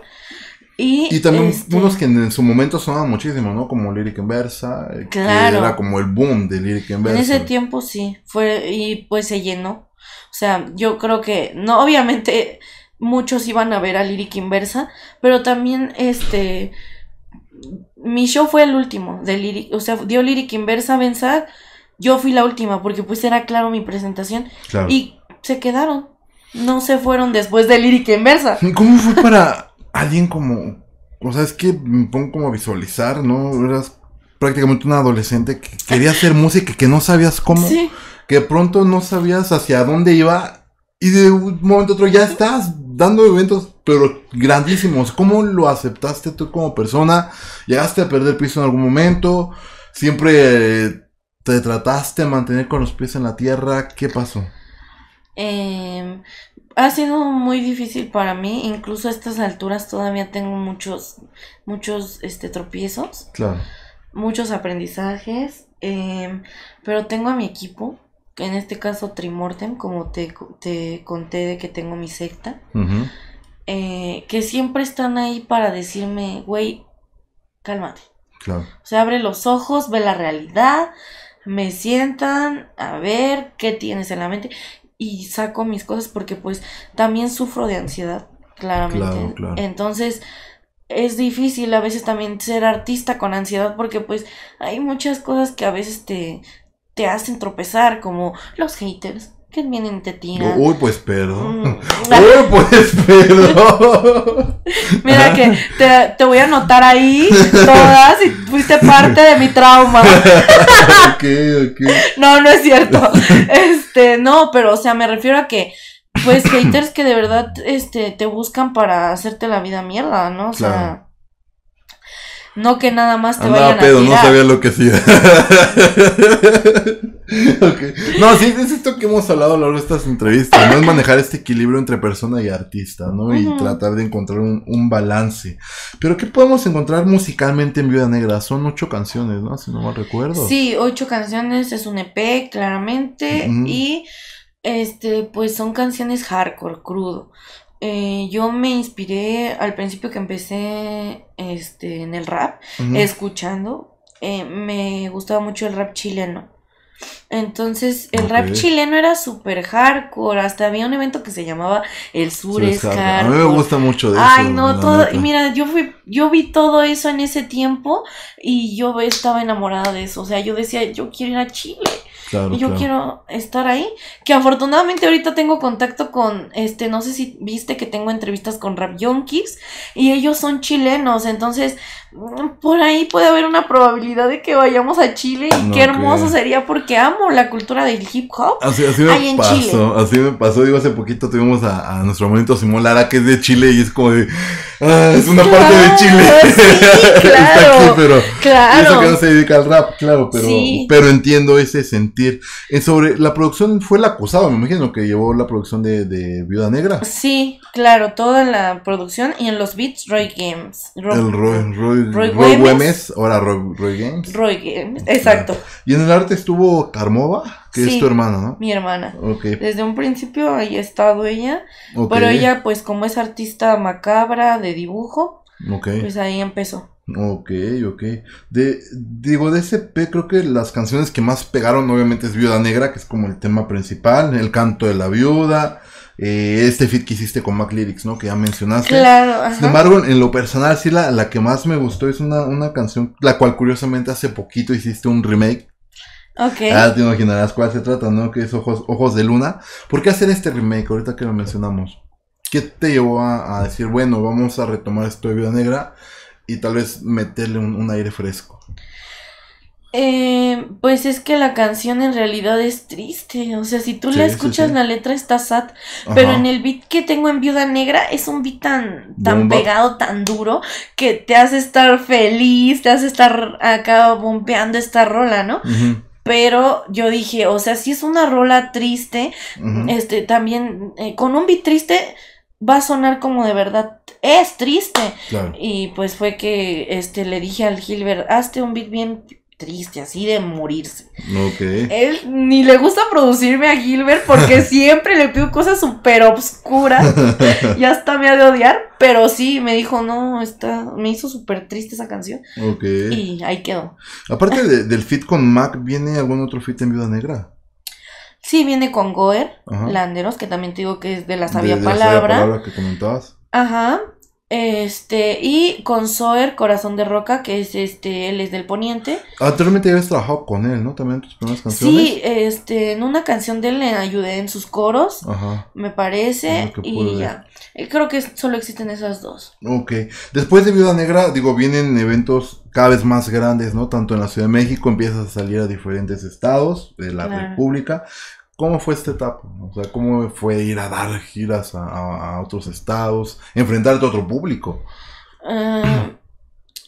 Y, también este, unos que en su momento sonaban muchísimo, ¿no? Como Lyric Inversa. Eh, que era como el boom de Lyric Inversa. En ese tiempo sí, fue y pues se llenó. O sea, yo creo que, no, obviamente muchos iban a ver a Lyric Inversa, pero también este, mi show fue el último de Lyric, o sea, dio Lyric Inversa a Benzar, yo fui la última porque pues era claro mi presentación y se quedaron, no se fueron después de Lyric Inversa. ¿Cómo fue para alguien como, o sea, es que me pongo como a visualizar, ¿no? Eras prácticamente una adolescente que quería hacer música y que no sabías cómo. Sí que pronto no sabías hacia dónde iba y de un momento a otro ya estás dando eventos, pero grandísimos. ¿Cómo lo aceptaste tú como persona? ¿Llegaste a perder piso en algún momento? ¿Siempre te trataste de mantener con los pies en la tierra? ¿Qué pasó? Em, ha sido muy difícil para mí, incluso a estas alturas todavía tengo muchos, muchos este, tropiezos, muchos aprendizajes, em, pero tengo a mi equipo, en este caso Trimortem, como te, te conté de que tengo mi secta, eh, que siempre están ahí para decirme, güey, cálmate. Claro. O sea, abre los ojos, ve la realidad, me sientan a ver qué tienes en la mente y saco mis cosas porque pues también sufro de ansiedad, claramente. Claro, claro. Entonces es difícil a veces también ser artista con ansiedad porque pues hay muchas cosas que a veces te, te hacen tropezar, como los haters que vienen te tiran. Uy, pues pero. Mm, Uy, pues pero. Mira que te, voy a anotar ahí todas y fuiste parte de mi trauma. ok, ok. No, no es cierto. Este, no, pero o sea, me refiero a que pues haters que de verdad este te buscan para hacerte la vida mierda, ¿no? O sea, no que nada más te vaya vayan no a tirar. no sabía lo que hacía. No, sí, es esto que hemos hablado a lo largo de estas entrevistas, ¿no? Es manejar este equilibrio entre persona y artista, ¿no? Y tratar de encontrar un, balance. Pero ¿qué podemos encontrar musicalmente en Viuda Negra? Son ocho canciones, ¿no? Si no mal recuerdo. Sí, ocho canciones, es un EP, claramente, y... Este, pues son canciones hardcore, crudo. Eh, yo me inspiré al principio que empecé este, en el rap, escuchando. Eh, me gustaba mucho el rap chileno. Entonces, el rap chileno era súper hardcore. Hasta había un evento que se llamaba El Sur es A mí me gusta mucho de eso. Ay, no, todo. Mira, yo fui, yo vi todo eso en ese tiempo y yo estaba enamorada de eso. O sea, yo decía, yo quiero ir a Chile. yo quiero estar ahí. Que afortunadamente ahorita tengo contacto con, este, no sé si viste que tengo entrevistas con rap yonkis y ellos son chilenos. Entonces, mm, por ahí puede haber una probabilidad de que vayamos a Chile y qué hermoso sería porque que amo la cultura del hip hop. Así, así me pasó, así me pasó. Digo, hace poquito tuvimos a, nuestro hermanito Simón Lara, que es de Chile, y es como de. Ah, es una parte de Chile. claro. pero. Claro. Eso que no se dedica al rap, claro, pero, pero entiendo ese sentir. Eh, sobre la producción, fue el acusado, me imagino, que llevó la producción de, Viuda Negra. Sí, claro, toda la producción y en los beats, Roy Games. Roy, el Roy, Roy, ahora Roy, Games. Roy Games, exacto. Ah, y en el arte estuvo Carmova, que es tu hermana, ¿no? Mi hermana. Okay. Desde un principio ahí ha estado ella, pero ella pues como es artista macabra de dibujo, okay. pues ahí empezó. Ok, ok. De, digo, de ese P creo que las canciones que más pegaron obviamente es Viuda Negra, que es como el tema principal, El Canto de la Viuda, eh, este fit que hiciste con Mac Lyrics, ¿no? Que ya mencionaste. Claro. Sin embargo, en lo personal, sí, la, que más me gustó es una, canción, la cual curiosamente hace poquito hiciste un remake Ok. Ah, te imaginarás cuál se trata, ¿no? Que es Ojos, Ojos de Luna. ¿Por qué hacer este remake ahorita que lo mencionamos? ¿Qué te llevó a, decir, bueno, vamos a retomar esto de Viuda Negra y tal vez meterle un, aire fresco? Eh, pues es que la canción en realidad es triste, o sea, si tú la escuchas la letra está sad, pero en el beat que tengo en Viuda Negra es un beat tan, pegado, tan duro, que te hace estar feliz, te hace estar acá bombeando esta rola, ¿no? pero yo dije, o sea, si es una rola triste, este, también eh, con un beat triste va a sonar como de verdad es triste. Y pues fue que este le dije al Gilbert, hazte un beat bien triste, así de morirse. Ok. Él ni le gusta producirme a Gilbert porque siempre le pido cosas súper obscuras. ya hasta me ha de odiar, pero sí, me dijo, no, está, me hizo súper triste esa canción. Ok. Y ahí quedó. Aparte del fit con Mac, ¿viene algún otro fit en Viuda Negra? Sí, viene con Goer, Landeros, que también te digo que es de la sabia palabra. La sabia palabra que comentabas. Ajá. Este, y con Soer Corazón de Roca, que es este, él es del Poniente. Anteriormente habías trabajado con él, ¿no? También en tus primeras canciones. Sí, este, en una canción de él le ayudé en sus coros, me parece, y ya. Eh, creo que solo existen esas dos. Ok. Después de Viuda Negra, digo, vienen eventos cada vez más grandes, ¿no? Tanto en la Ciudad de México, empiezas a salir a diferentes estados de la República, ¿Cómo fue esta etapa? O sea, ¿cómo fue ir a dar giras a, otros estados, enfrentarte a otro público? Ah,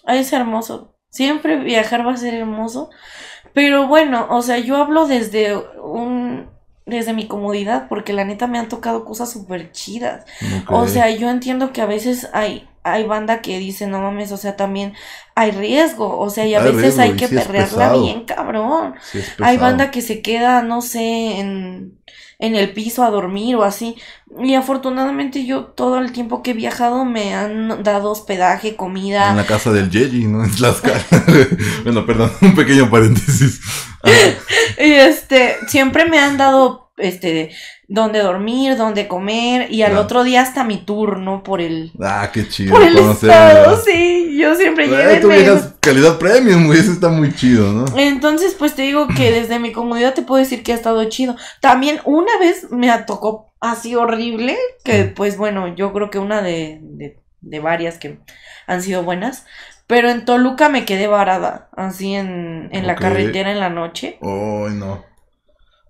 es hermoso. Siempre viajar va a ser hermoso. Pero bueno, o sea, yo hablo desde un desde mi comodidad, porque la neta me han tocado cosas súper chidas. O sea, yo entiendo que a veces hay hay banda que dice, no mames, o sea, también hay riesgo, o sea, y a veces hay que perrearla bien, cabrón. hay banda que se queda, no sé, en, en el piso a dormir o así. Y afortunadamente yo todo el tiempo que he viajado me han dado hospedaje, comida. En la casa del Yeji, ¿no? En Tlaxcala. bueno, perdón, un pequeño paréntesis. y este, siempre me han dado este, dónde dormir, dónde comer, y al otro día hasta mi turno por el. Ah, qué chido. Por el estado, sí. Yo siempre llevo. calidad premium, eso está muy chido, ¿no? Entonces, pues te digo que desde mi comodidad te puedo decir que ha estado chido. También una vez me tocó así horrible, que pues bueno, yo creo que una de, de, de varias que han sido buenas, pero en Toluca me quedé varada, así en, en la carretera en la noche. ay no.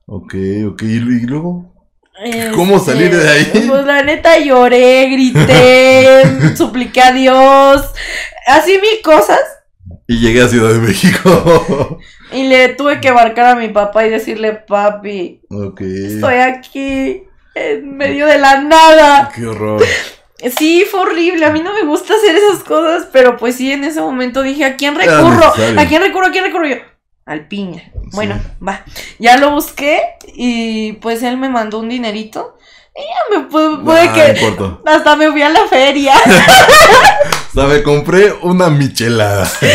Ok, ok, y luego. ¿Cómo este, salir de ahí? Pues la neta lloré, grité, supliqué a Dios, así mil cosas. Y llegué a Ciudad de México. y le tuve que abarcar a mi papá y decirle, papi, estoy aquí en medio de la nada. Qué horror. Sí, fue horrible. A mí no me gusta hacer esas cosas, pero pues sí, en ese momento dije, ¿a quién recurro? Ah, ¿A quién recurro? ¿A quién recurro? yo, al piña. Bueno, va. Ya lo busqué y pues él me mandó un dinerito. Y ya me pude, ah, que. hasta me fui a la feria. o me compré una michelada. sí,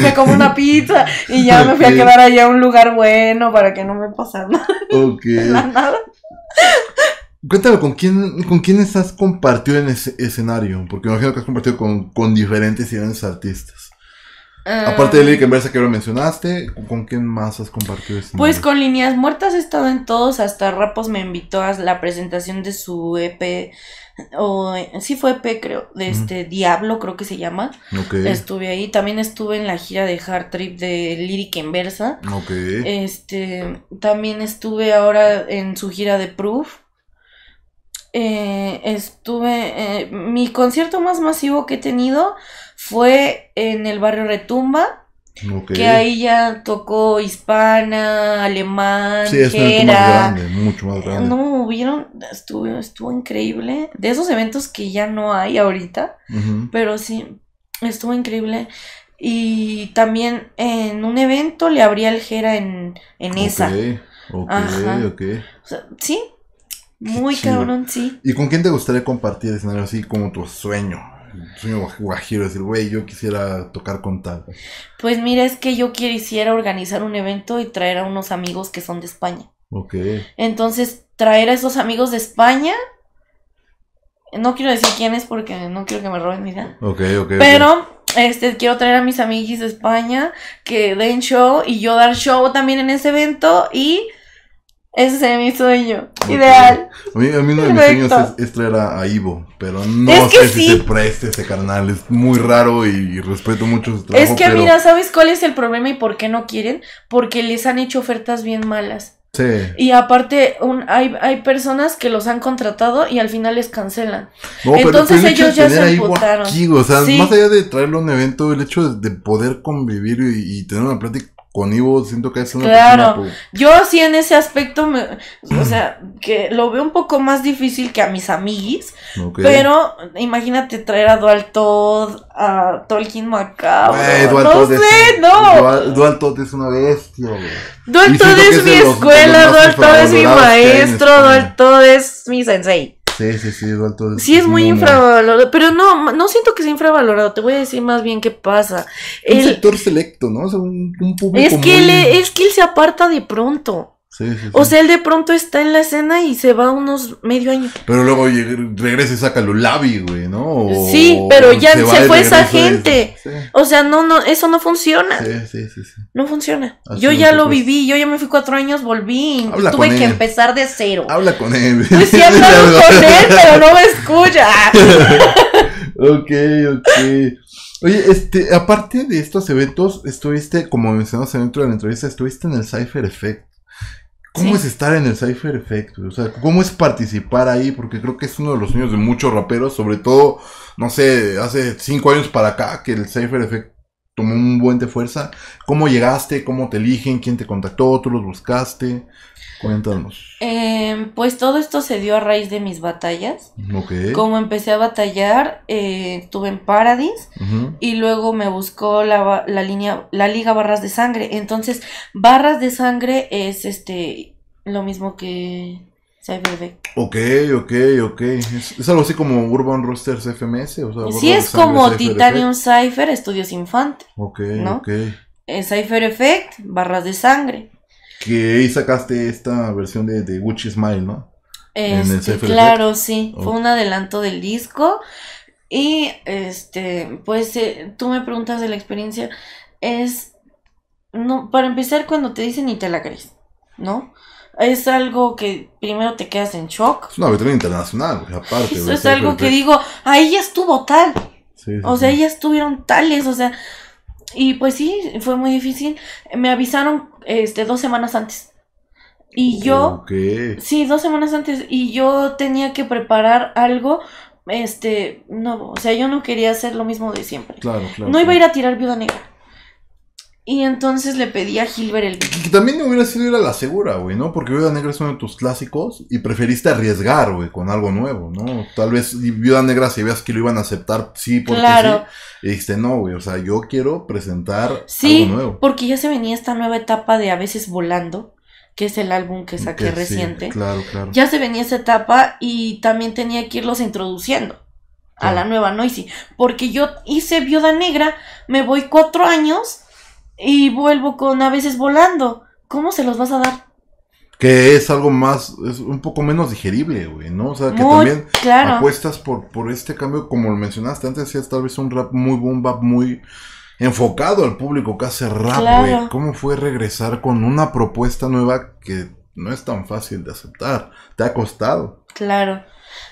me comí una pizza. Y ya me fui a quedar allá a un lugar bueno para que no me pasara nada. Cuéntame, ¿con quién, ¿con quién estás compartido en ese escenario? Porque imagino que has compartido con, con diferentes y grandes artistas. Aparte de Lírica em, Inversa que ahora mencionaste, ¿con quién más has compartido este Pues con Líneas Muertas he estado en todos, hasta Rapos me invitó a la presentación de su EP, o sí fue EP creo, de este Diablo creo que se llama. Estuve ahí, también estuve en la gira de Hard Trip de Lyric Inversa. Okay. Este, también estuve ahora en su gira de Proof. Eh, estuve, eh, mi concierto más masivo que he tenido fue en el barrio Retumba, que ahí ya tocó hispana, alemán, sí, es era, más mucho más grande. No, vieron, estuvo, estuvo increíble. De esos eventos que ya no hay ahorita, pero sí, estuvo increíble. Y también en un evento le abría el en, en esa. Ok, ok. O sí, muy cabrón, sí. ¿Y con quién te gustaría compartir escenario así como tu sueño? sueño guajiro, decir, güey, yo quisiera tocar con tal. Pues mira, es que yo quisiera organizar un evento y traer a unos amigos que son de España. Ok. Entonces, traer a esos amigos de España. No quiero decir quiénes porque no quiero que me roben mi nada Ok, ok. Pero este, quiero traer a mis amiguis de España que den show y yo dar show también en ese evento y ese es mi sueño. Ideal. A mí, uno de mis sueños es, traer a, Ivo, pero no sé si se preste ese carnal. Es muy raro y, respeto mucho su trabajo. Es que mira, ¿sabes cuál es el problema y por qué no quieren? Porque les han hecho ofertas bien malas. Sí. Y aparte, un, hay, hay personas que los han contratado y al final les cancelan. Entonces pues ellos ya se emputaron. o sea, más allá de traerlo a un evento, el hecho de, poder convivir y, y, tener una plática con Ivo siento que es una claro. Pues, Yo sí en ese aspecto, me, o sea, que lo veo un poco más difícil que a mis amiguis, pero imagínate traer a Dual Todd, a Tolkien Macabre, no sé, no. Dual, es una bestia, Dualtod es, mi escuela, Dual es mi maestro, Dual es mi sensei. Sí, sí, sí, es, muy infravalorado, pero no, no siento que sea infravalorado, te voy a decir más bien qué pasa. Un sector selecto, ¿no? Es que, es que él se aparta de pronto. O sea, él de pronto está en la escena y se va unos medio año. Pero luego regresa y saca los labi, güey, ¿no? sí, pero ya se, fue esa gente. O sea, no, no, eso no funciona. Sí, sí, sí. No funciona. yo ya lo viví, yo ya me fui cuatro años, volví. Habla tuve que empezar de cero. Habla con él. Pues sí, con él, pero no me escucha. ok, ok. Oye, este, aparte de estos eventos, estuviste, como mencionamos dentro de la entrevista, estuviste en el Cypher Effect. ¿Cómo es estar en el Cypher Effect? O sea, ¿cómo es participar ahí? Porque creo que es uno de los sueños de muchos raperos, sobre todo, no sé, hace cinco años para acá, que el Cypher Effect tomó un buen de fuerza. ¿Cómo llegaste? ¿Cómo te eligen? ¿Quién te contactó? ¿Tú los buscaste? Cuéntanos. Em, pues todo esto se dio a raíz de mis batallas. Ok. Como empecé a batallar, estuve eh, en Paradis y luego me buscó la, la, línea, la Liga Barras de Sangre. Entonces, Barras de Sangre es este lo mismo que Effect. Ok, ok, ok. Es, algo así como Urban Roosters FMS? sí, es como Titanium Cypher Estudios Infante. Ok, ¿no? ok. Eh, Cypher Effect, barras de sangre. Que ahí sacaste esta versión de, de Gucci Smile, ¿no? Este, claro, sí. Fue un adelanto del disco. Y este, pues eh, tú me preguntas de la experiencia. Es. No, para empezar, cuando te dicen y te la crees, ¿no? es algo que primero te quedas en shock. Es una internacional, aparte. Eso es algo que digo, ahí ya estuvo tal. o sea, ellas ya estuvieron tales, o sea. Y pues sí, fue muy difícil. Me avisaron este, dos semanas antes. Y yo... Sí, dos semanas antes. Y yo tenía que preparar algo este, no, o sea, yo no quería hacer lo mismo de siempre. Claro, claro. No iba a ir a tirar viuda negra. Y entonces le pedí a Gilbert el... Que también hubiera sido ir a la segura, güey, ¿no? Porque Viuda Negra es uno de tus clásicos y preferiste arriesgar, güey, con algo nuevo, ¿no? Tal vez Viuda Negra, si veas que lo iban a aceptar, sí, porque sí. Y dijiste, no, güey, o sea, yo quiero presentar algo nuevo. porque ya se venía esta nueva etapa de A veces volando, que es el álbum que saqué reciente. claro, claro. Ya se venía esa etapa y también tenía que irlos introduciendo. A la nueva Noisy. Porque yo hice Viuda Negra, me voy cuatro años y vuelvo con a veces volando. ¿Cómo se los vas a dar? Que es algo más, es un poco menos digerible, güey, ¿no? O sea, que también apuestas por, por este cambio, como lo mencionaste antes, es tal vez un rap muy boom bap, muy enfocado al público que hace rap, güey. ¿Cómo fue regresar con una propuesta nueva que no es tan fácil de aceptar? ¿Te ha costado? Claro,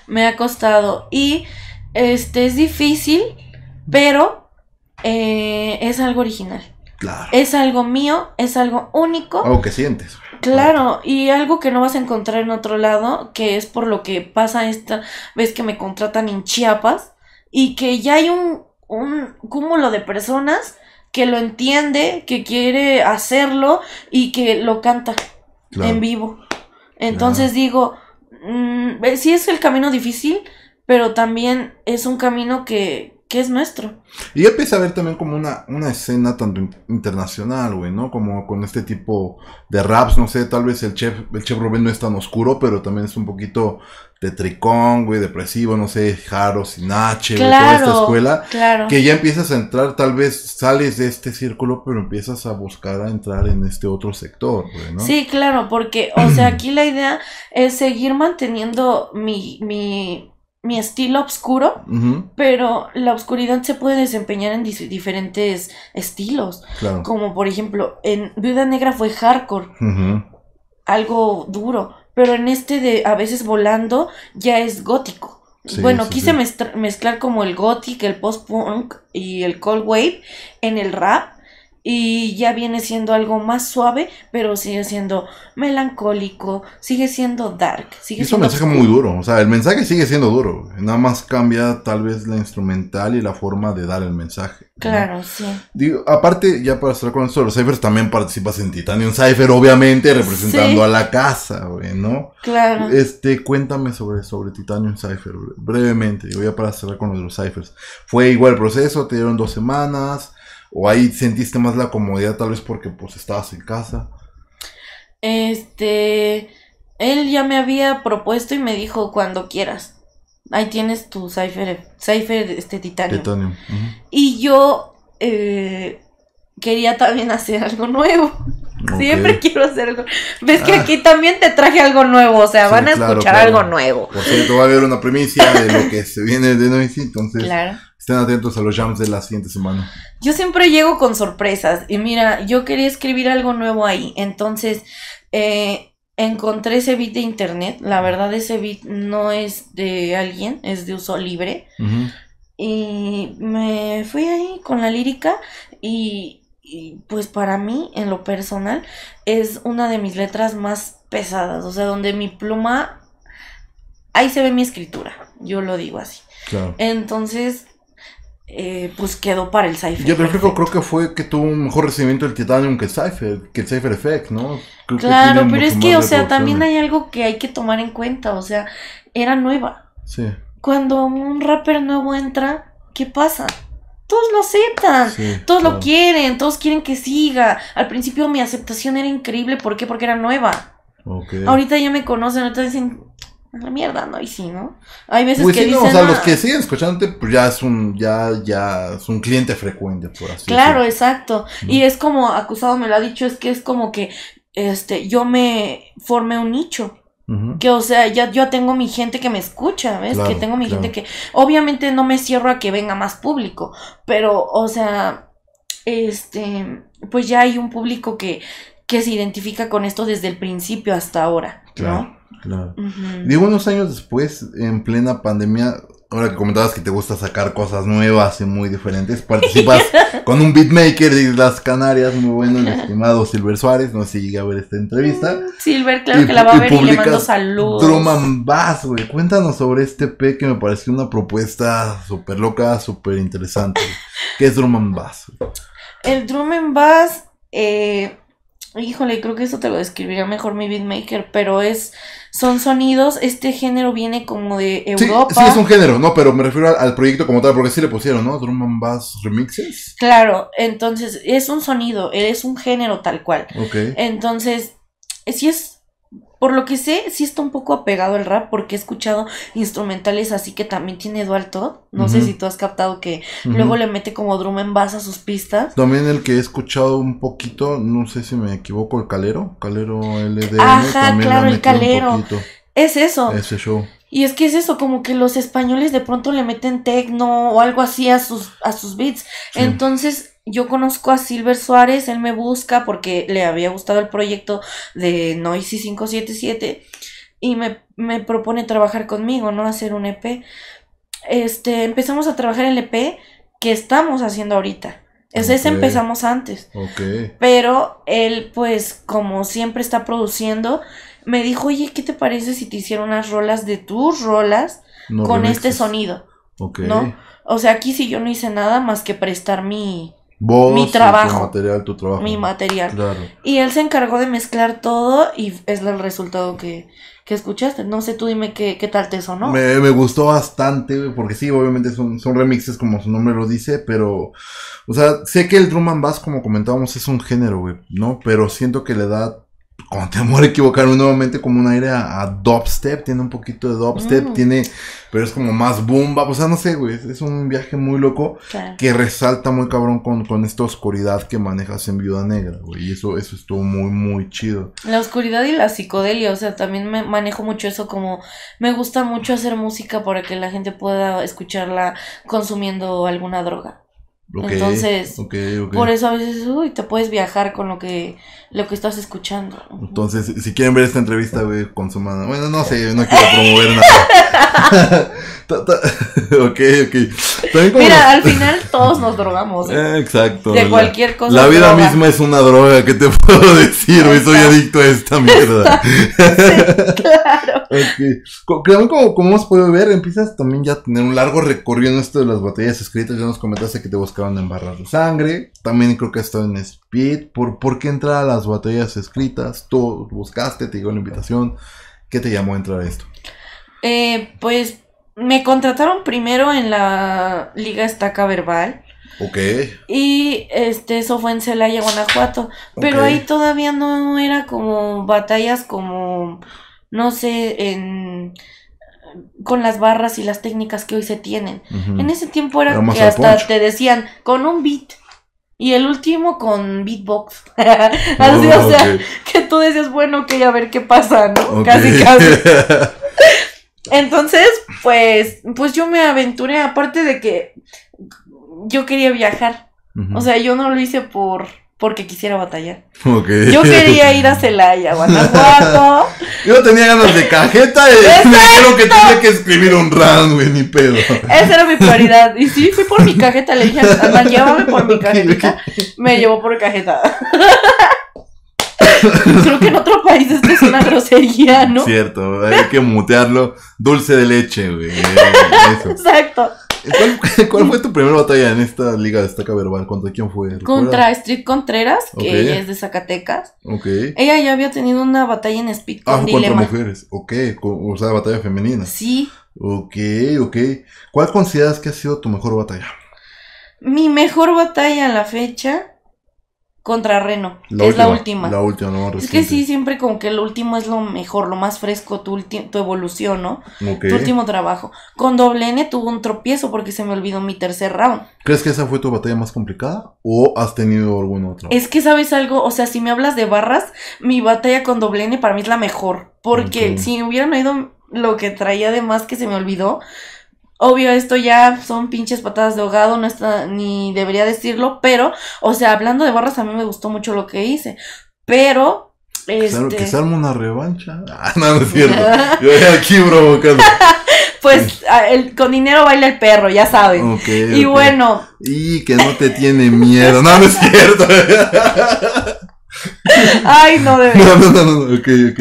me ha costado. Y este es difícil, pero eh, es algo original. Es algo mío, es algo único. Algo que sientes. Claro, y algo que no vas a encontrar en otro lado, que es por lo que pasa esta vez que me contratan en Chiapas, y que ya hay un, un cúmulo de personas que lo entiende, que quiere hacerlo y que lo canta en vivo. Entonces digo, mm, sí es el camino difícil, pero también es un camino que, que es nuestro. Y empieza a ver también como una, una escena tanto internacional, güey, ¿no? Como con este tipo de raps, no sé, tal vez el chef, el chef Rubén no es tan oscuro, pero también es un poquito de tricón, güey, depresivo, no sé, Jaro, Sinache, claro, toda esta escuela. Claro. Que ya empiezas a entrar, tal vez sales de este círculo, pero empiezas a buscar a entrar en este otro sector, güey, ¿no? Sí, claro, porque, o sea, aquí la idea es seguir manteniendo mi, mi mi estilo oscuro, pero la oscuridad se puede desempeñar en diferentes estilos. Como por ejemplo, en Viuda Negra fue hardcore, algo duro, pero en este de a veces volando ya es gótico. bueno, quise Mezclar, como el gothic, el post-punk y el cold wave en el rap, y ya viene siendo algo más suave, pero sigue siendo melancólico, sigue siendo dark. Sigue es un mensaje muy duro, o sea, el mensaje sigue siendo duro, nada más cambia tal vez la instrumental y la forma de dar el mensaje. Claro, sí. aparte, ya para cerrar con esto, los Cyphers también participas en Titanium Cypher, obviamente representando a la casa, ¿no? Claro. Este, cuéntame sobre, sobre Titanium Cypher, brevemente, voy ya para cerrar con los Cyphers. Fue igual el proceso, te dieron dos semanas ¿O ahí sentiste más la comodidad tal vez porque pues estabas en casa? Este, él ya me había propuesto y me dijo cuando quieras. Ahí tienes tu cipher, cipher este titanio. Y yo eh, quería también hacer algo nuevo. Siempre quiero hacer algo. Ves que ah. aquí también te traje algo nuevo, o sea, van a escuchar algo nuevo. Por cierto, va a haber una primicia de lo que se viene de Noisy, entonces claro. Estén atentos a los jams de la siguiente semana. Yo siempre llego con sorpresas. Y mira, yo quería escribir algo nuevo ahí. Entonces, eh, encontré ese beat de internet. La verdad, ese beat no es de alguien, es de uso libre. Y me fui ahí con la lírica. Y, y pues para mí, en lo personal, es una de mis letras más pesadas. O sea, donde mi pluma. Ahí se ve mi escritura. Yo lo digo así. Claro. Entonces, eh, pues quedó para el Cypher. Yo creo, creo que fue que tuvo un mejor recibimiento el Titanium que el Cypher, que el Cypher Effect, ¿no? claro, pero es que, o sea, también hay algo que hay que tomar en cuenta, o sea, era nueva. Sí. Cuando un rapper nuevo entra, ¿qué pasa? Todos lo aceptan, todos lo quieren, todos quieren que siga. Al principio mi aceptación era increíble, ¿por qué? Porque era nueva. Ahorita ya me conocen, ahorita dicen, la mierda, ¿no? Y sí, ¿no? Hay veces pues que dicen, o sea, los ah". que siguen escuchándote, pues ya es un, ya, ya es un cliente frecuente, por así decirlo. Claro, exacto. Y es como, acusado me lo ha dicho, es que es como que, este, yo me formé un nicho. Que, o sea, ya yo tengo mi gente que me escucha, ¿ves? que tengo mi gente que, obviamente no me cierro a que venga más público, pero, o sea, este, pues ya hay un público que, que se identifica con esto desde el principio hasta ahora, claro. Claro. Digo, unos años después, en plena pandemia, ahora que comentabas que te gusta sacar cosas nuevas y muy diferentes, participas con un beatmaker de las Canarias, muy bueno, el estimado Silver Suárez, no sé si llega a ver esta entrevista. Mm, Silver, claro que la va a ver y, le mando saludos. and Bass, güey, cuéntanos sobre este P que me pareció una propuesta súper loca, súper interesante. ¿Qué es Drum Bass? El Drum and Bass, eh, híjole, creo que eso te lo describiría mejor mi beatmaker, pero es son sonidos. Este género viene como de Europa. Sí, es un género, ¿no? Pero me refiero al, proyecto como tal, porque sí le pusieron, ¿no? Drum Bass Remixes. Claro, entonces es un sonido, es un género tal cual. Ok. Entonces, sí es por lo que sé, sí está un poco apegado al rap porque he escuchado instrumentales así que también tiene dual No sé si tú has captado que luego le mete como drum en base a sus pistas. También el que he escuchado un poquito, no sé si me equivoco, el calero. Calero LD. Ajá, claro, el calero. Es eso. Ese show. Y es que es eso, como que los españoles de pronto le meten tecno o algo así a sus, a sus beats. Entonces, yo conozco a Silver Suárez, él me busca porque le había gustado el proyecto de Noisy 577 y me, propone trabajar conmigo, ¿no? Hacer un EP. Este, empezamos a trabajar el EP que estamos haciendo ahorita. Entonces empezamos antes. Ok. Pero él, pues, como siempre está produciendo, me dijo, oye, ¿qué te parece si te hiciera unas rolas de tus rolas con este sonido? Ok. ¿No? O sea, aquí si yo no hice nada más que prestar mi, Vos, mi trabajo. Tu material, tu trabajo. Mi material. Claro. Y él se encargó de mezclar todo y es el resultado que, escuchaste. No sé, tú dime qué, tal te sonó. Me, me gustó bastante, porque sí, obviamente son, son remixes como su nombre lo dice, pero, o sea, sé que el drum and bass, como comentábamos, es un género, güey, ¿no? Pero siento que le da con te amor equivocarme nuevamente como un aire a, dubstep, tiene un poquito de dubstep, mm. tiene, pero es como más bomba, o sea, no sé, güey, es, un viaje muy loco que resalta muy cabrón con, con, esta oscuridad que manejas en Viuda Negra, güey, y eso, eso estuvo muy, muy chido. La oscuridad y la psicodelia, o sea, también me manejo mucho eso como, me gusta mucho hacer música para que la gente pueda escucharla consumiendo alguna droga. Entonces, por eso a veces, uy, te puedes viajar con lo que, lo que estás escuchando. Entonces, si quieren ver esta entrevista, su mano Bueno, no sé, no quiero promover nada. ok, ok. Mira, al final todos nos drogamos. ¿eh? Exacto. De cualquier cosa. La vida misma es una droga, ¿qué te puedo decir, güey? Soy adicto a esta mierda. sí, claro. También como, como hemos podido ver, empiezas también ya a tener un largo recorrido en esto de las batallas escritas. Ya nos comentaste que te buscaba acaban de embarrar de sangre. También creo que está en Speed. ¿Por, ¿Por qué entrar a las batallas escritas? Tú buscaste, te llegó la invitación. ¿Qué te llamó a entrar a esto? Eh, pues me contrataron primero en la Liga Estaca Verbal. Ok. Y este, eso fue en Celaya, Guanajuato. Pero ahí todavía no era como batallas como, no sé, en con las barras y las técnicas que hoy se tienen. En ese tiempo era que hasta te decían con un beat. Y el último con beatbox. Oh, Así, o sea, que tú decías, bueno, ok, a ver qué pasa, ¿no? Casi, casi. Entonces, pues, pues yo me aventuré, aparte de que yo quería viajar. O sea, yo no lo hice por porque quisiera batallar. Yo quería ir a Celaya, Guanajuato. Yo tenía ganas de cajeta y creo que tenía que escribir un round, güey, ni pedo. Esa era mi prioridad. Y sí, fui por mi cajeta, le dije a llévame por mi cajeta. Me llevó por cajeta. Creo que en otro país esto es una grosería, ¿no? Cierto, hay que mutearlo. Dulce de leche, güey. Exacto. ¿Cuál, fue tu primera batalla en esta liga de estaca verbal? ¿Contra quién fue? Contra Street Contreras, que ella es de Zacatecas. Ella ya había tenido una batalla en Speed Ah, contra mujeres. Ok, o sea, batalla femenina. Sí. Ok, ok. ¿Cuál consideras que ha sido tu mejor batalla? Mi mejor batalla a la fecha contra Reno. es la última. La última, Es que sí, siempre como que el último es lo mejor, lo más fresco, tu, tu evolución, ¿no? Tu último trabajo. Con Doble N tuvo un tropiezo porque se me olvidó mi tercer round. ¿Crees que esa fue tu batalla más complicada o has tenido alguna otra? Es que sabes algo, o sea, si me hablas de barras, mi batalla con Doble N para mí es la mejor. Porque si hubieran oído lo que traía de más que se me olvidó, Obvio, esto ya son pinches patadas de ahogado, no está, ni debería decirlo, pero, o sea, hablando de barras, a mí me gustó mucho lo que hice. Pero este... Que se este una revancha. Ah, no, no es cierto. Yo aquí provocando. pues el, con dinero baila el perro, ya sabes y bueno. Y que no te tiene miedo. No, no es cierto. Ay, no, de verdad. No, no, no, no, ok, ok.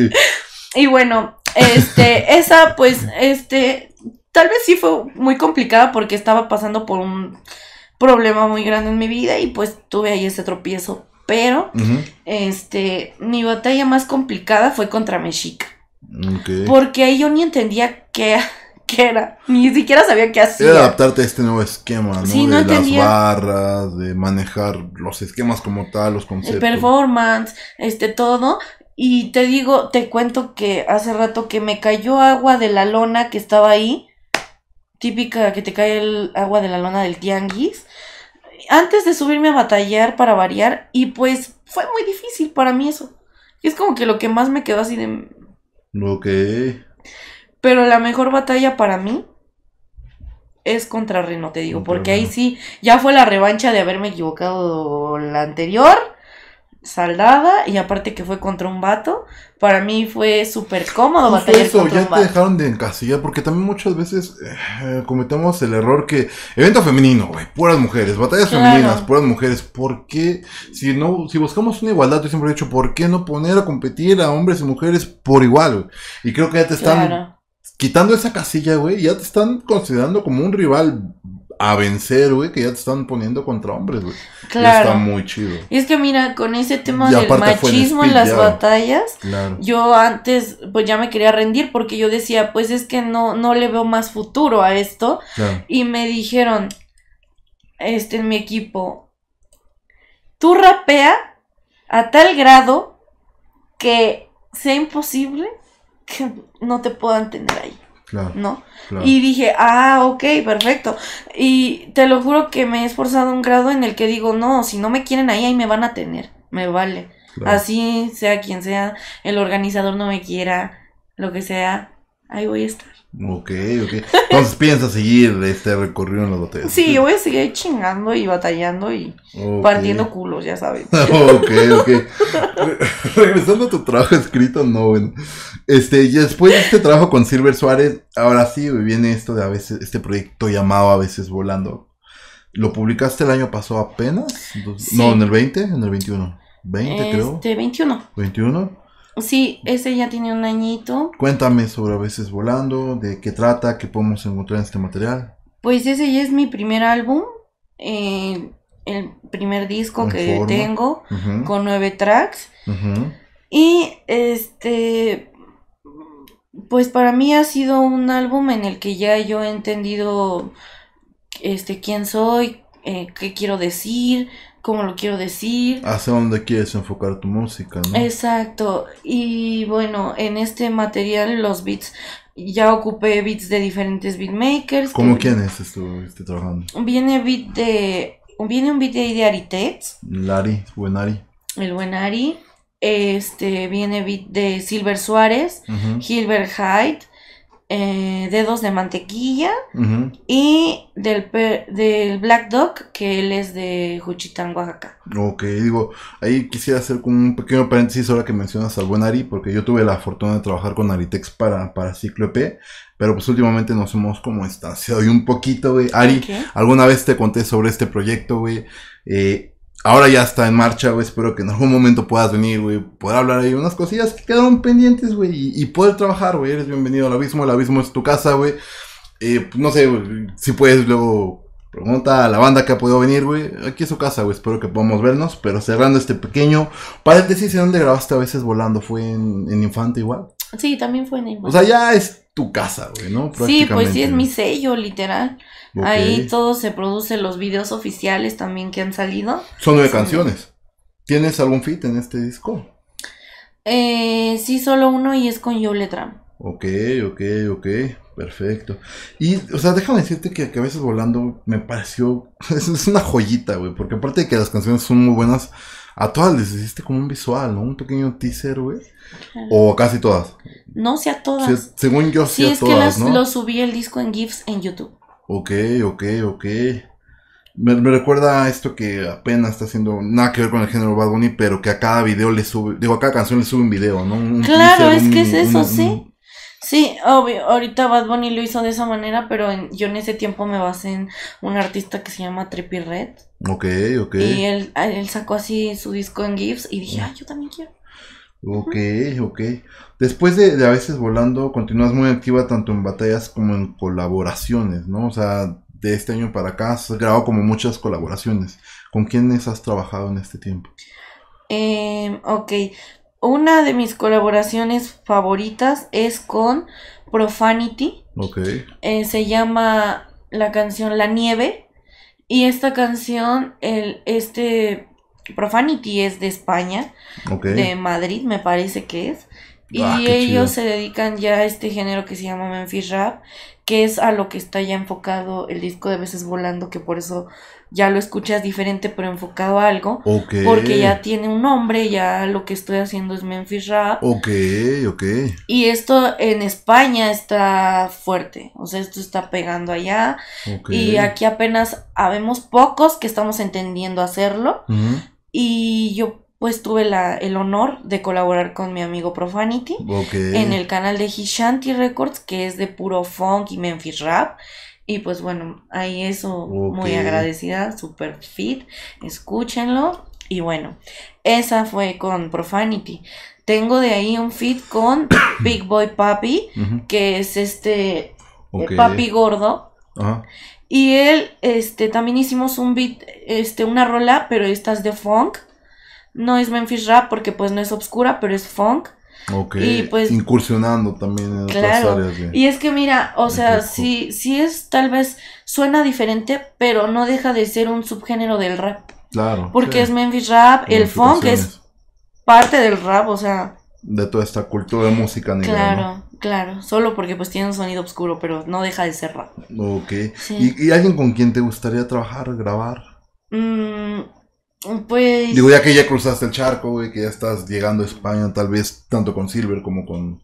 Y bueno, este, esa, pues, este, tal vez sí fue muy complicada porque estaba pasando por un problema muy grande en mi vida y pues tuve ahí ese tropiezo. Pero, este, mi batalla más complicada fue contra Mexica. Porque ahí yo ni entendía qué, qué, era, ni siquiera sabía qué hacer. Era adaptarte a este nuevo esquema, ¿no? de las barras, de manejar los esquemas como tal, los conceptos. El performance, este, todo. Y te digo, te cuento que hace rato que me cayó agua de la lona que estaba ahí típica que te cae el agua de la lona del tianguis. Antes de subirme a batallar para variar, y pues fue muy difícil para mí eso. es como que lo que más me quedó así de. que Pero la mejor batalla para mí es contra Reno, te digo, porque ahí sí ya fue la revancha de haberme equivocado la anterior saldada y aparte que fue contra un vato, para mí fue súper cómodo Justo batallar eso, ya te dejaron de encasillar porque también muchas veces eh, cometemos el error que evento femenino, güey, puras mujeres, batallas femeninas, puras mujeres, ¿por qué si no si buscamos una igualdad, yo siempre he dicho, ¿por qué no poner a competir a hombres y mujeres por igual? Y creo que ya te están quitando esa casilla, güey, ya te están considerando como un rival a vencer, güey, que ya te están poniendo contra hombres, güey. Claro. Está muy chido. Y es que mira, con ese tema del machismo en las batallas, yo antes pues ya me quería rendir porque yo decía, pues es que no, no le veo más futuro a esto. Y me dijeron, este, en mi equipo, tú rapea a tal grado que sea imposible que no te puedan tener ahí. ¿no? Y dije, ah, ok, perfecto. Y te lo juro que me he esforzado un grado en el que digo, no, si no me quieren ahí, ahí me van a tener, me vale. Así sea quien sea, el organizador no me quiera, lo que sea, ahí voy a estar. Ok, ok. Entonces piensas seguir este recorrido en los botellas. Sí, voy a seguir chingando y batallando y partiendo culos, ya sabes. ok, ok. regresando a tu trabajo escrito, no, bueno. Este, y después de este trabajo con Silver Suárez, ahora sí viene esto de a veces, este proyecto llamado A veces volando. ¿Lo publicaste el año pasado apenas? No, en el 20, en el 21. 20, este, creo. 21. 21. Sí, ese ya tiene un añito. Cuéntame sobre A veces volando, de qué trata, qué podemos encontrar en este material. Pues ese ya es mi primer álbum, eh, el primer disco que tengo, con nueve tracks. Y este, pues para mí ha sido un álbum en el que ya yo he entendido este, quién soy, eh, qué quiero decir, cómo lo quiero decir. Hacia dónde quieres enfocar tu música, ¿no? Exacto. Y bueno, en este material los beats, ya ocupé beats de diferentes beatmakers. ¿Cómo este que... quiénes estuviste trabajando? Viene beat de... Viene un beat de ahí de Lari, buen Ari. El buen Ari. Este, viene beat de Silver Suárez, uh Hyde, eh, dedos de mantequilla y del, del Black Dog, que él es de Juchitán, Oaxaca. Ok, digo, ahí quisiera hacer como un pequeño paréntesis ahora que mencionas al buen Ari, porque yo tuve la fortuna de trabajar con Aritex para, para Ciclo e pero pues últimamente nos hemos como estanciado y un poquito, güey. Ari, ¿alguna vez te conté sobre este proyecto, güey? Eh, ahora ya está en marcha, güey. Espero que en algún momento puedas venir, güey. Poder hablar ahí unas cosillas que quedaron pendientes, güey. Y, poder trabajar, güey. Eres bienvenido al abismo. El abismo es tu casa, güey. Eh, pues, no sé, si puedes luego pregunta a la banda que ha podido venir, güey. Aquí es su casa, güey. Espero que podamos vernos. Pero cerrando este pequeño paréntesis, ¿en dónde grabaste a veces volando? ¿Fue en, en Infante igual? Sí, también fue en Infante. O sea, ya es tu casa, güey, ¿no? Sí, pues sí, es mi sello, literal. Ahí todo se produce, los videos oficiales también que han salido. Son nueve canciones. ¿Tienes algún fit en este disco? Eh, sí, solo uno y es con Yo Letra Ok, ok, ok. Perfecto. Y, o sea, déjame decirte que, a veces volando me pareció. Es, una joyita, güey. Porque aparte de que las canciones son muy buenas, a todas les hiciste como un visual, ¿no? Un pequeño teaser, güey. O casi todas. No, sea a todas. según yo, sí, sí es que lo subí el disco en GIFs en YouTube. Ok, ok, ok. Me, recuerda esto que apenas está haciendo nada que ver con el género Bad Bunny, pero que a cada video le sube, digo, a cada canción le sube un video, ¿no? claro, es que es eso, sí. Sí, obvio, ahorita Bad Bunny lo hizo de esa manera, pero yo en ese tiempo me basé en un artista que se llama Trippy Red. Ok, ok. Y él, él sacó así su disco en GIFs y dije, ah, yo también quiero. Ok, ok. Después de, a veces volando, continúas muy activa tanto en batallas como en colaboraciones, ¿no? O sea, de este año para acá has grabado como muchas colaboraciones. ¿Con quiénes has trabajado en este tiempo? Eh, ok, una de mis colaboraciones favoritas es con Profanity. Ok. Eh, se llama la canción La Nieve. Y esta canción, el, este Profanity es de España, de Madrid me parece que es. Y ah, ellos se dedican ya a este género que se llama Memphis Rap, que es a lo que está ya enfocado el disco de Veces Volando, que por eso ya lo escuchas diferente pero enfocado a algo. Porque ya tiene un nombre, ya lo que estoy haciendo es Memphis Rap. Ok, ok. Y esto en España está fuerte, o sea, esto está pegando allá. Y aquí apenas habemos pocos que estamos entendiendo hacerlo. Y yo pues tuve el honor de colaborar con mi amigo Profanity en el canal de Hishanti Records, que es de puro funk y Memphis Rap. Y pues bueno, ahí eso, muy agradecida, super fit, escúchenlo. Y bueno, esa fue con Profanity. Tengo de ahí un fit con Big Boy Papi, que es este eh, papi gordo. Y él, este, también hicimos un beat, este, una rola, pero esta es de funk. No es Memphis Rap porque pues no es obscura, pero es funk. Ok, pues, incursionando también en otras áreas. y es que mira, o sea, sí, sí es tal vez suena diferente, pero no deja de ser un subgénero del rap. Claro. Porque es Memphis Rap, el funk es parte del rap, o sea. De toda esta cultura de música negra. Claro, claro. Solo porque pues tiene un sonido oscuro, pero no deja de ser rap. Ok. ¿Y, alguien con quien te gustaría trabajar, grabar? Mmm... Pues. Digo, ya que ya cruzaste el charco, güey, que ya estás llegando a España, tal vez tanto con Silver como con,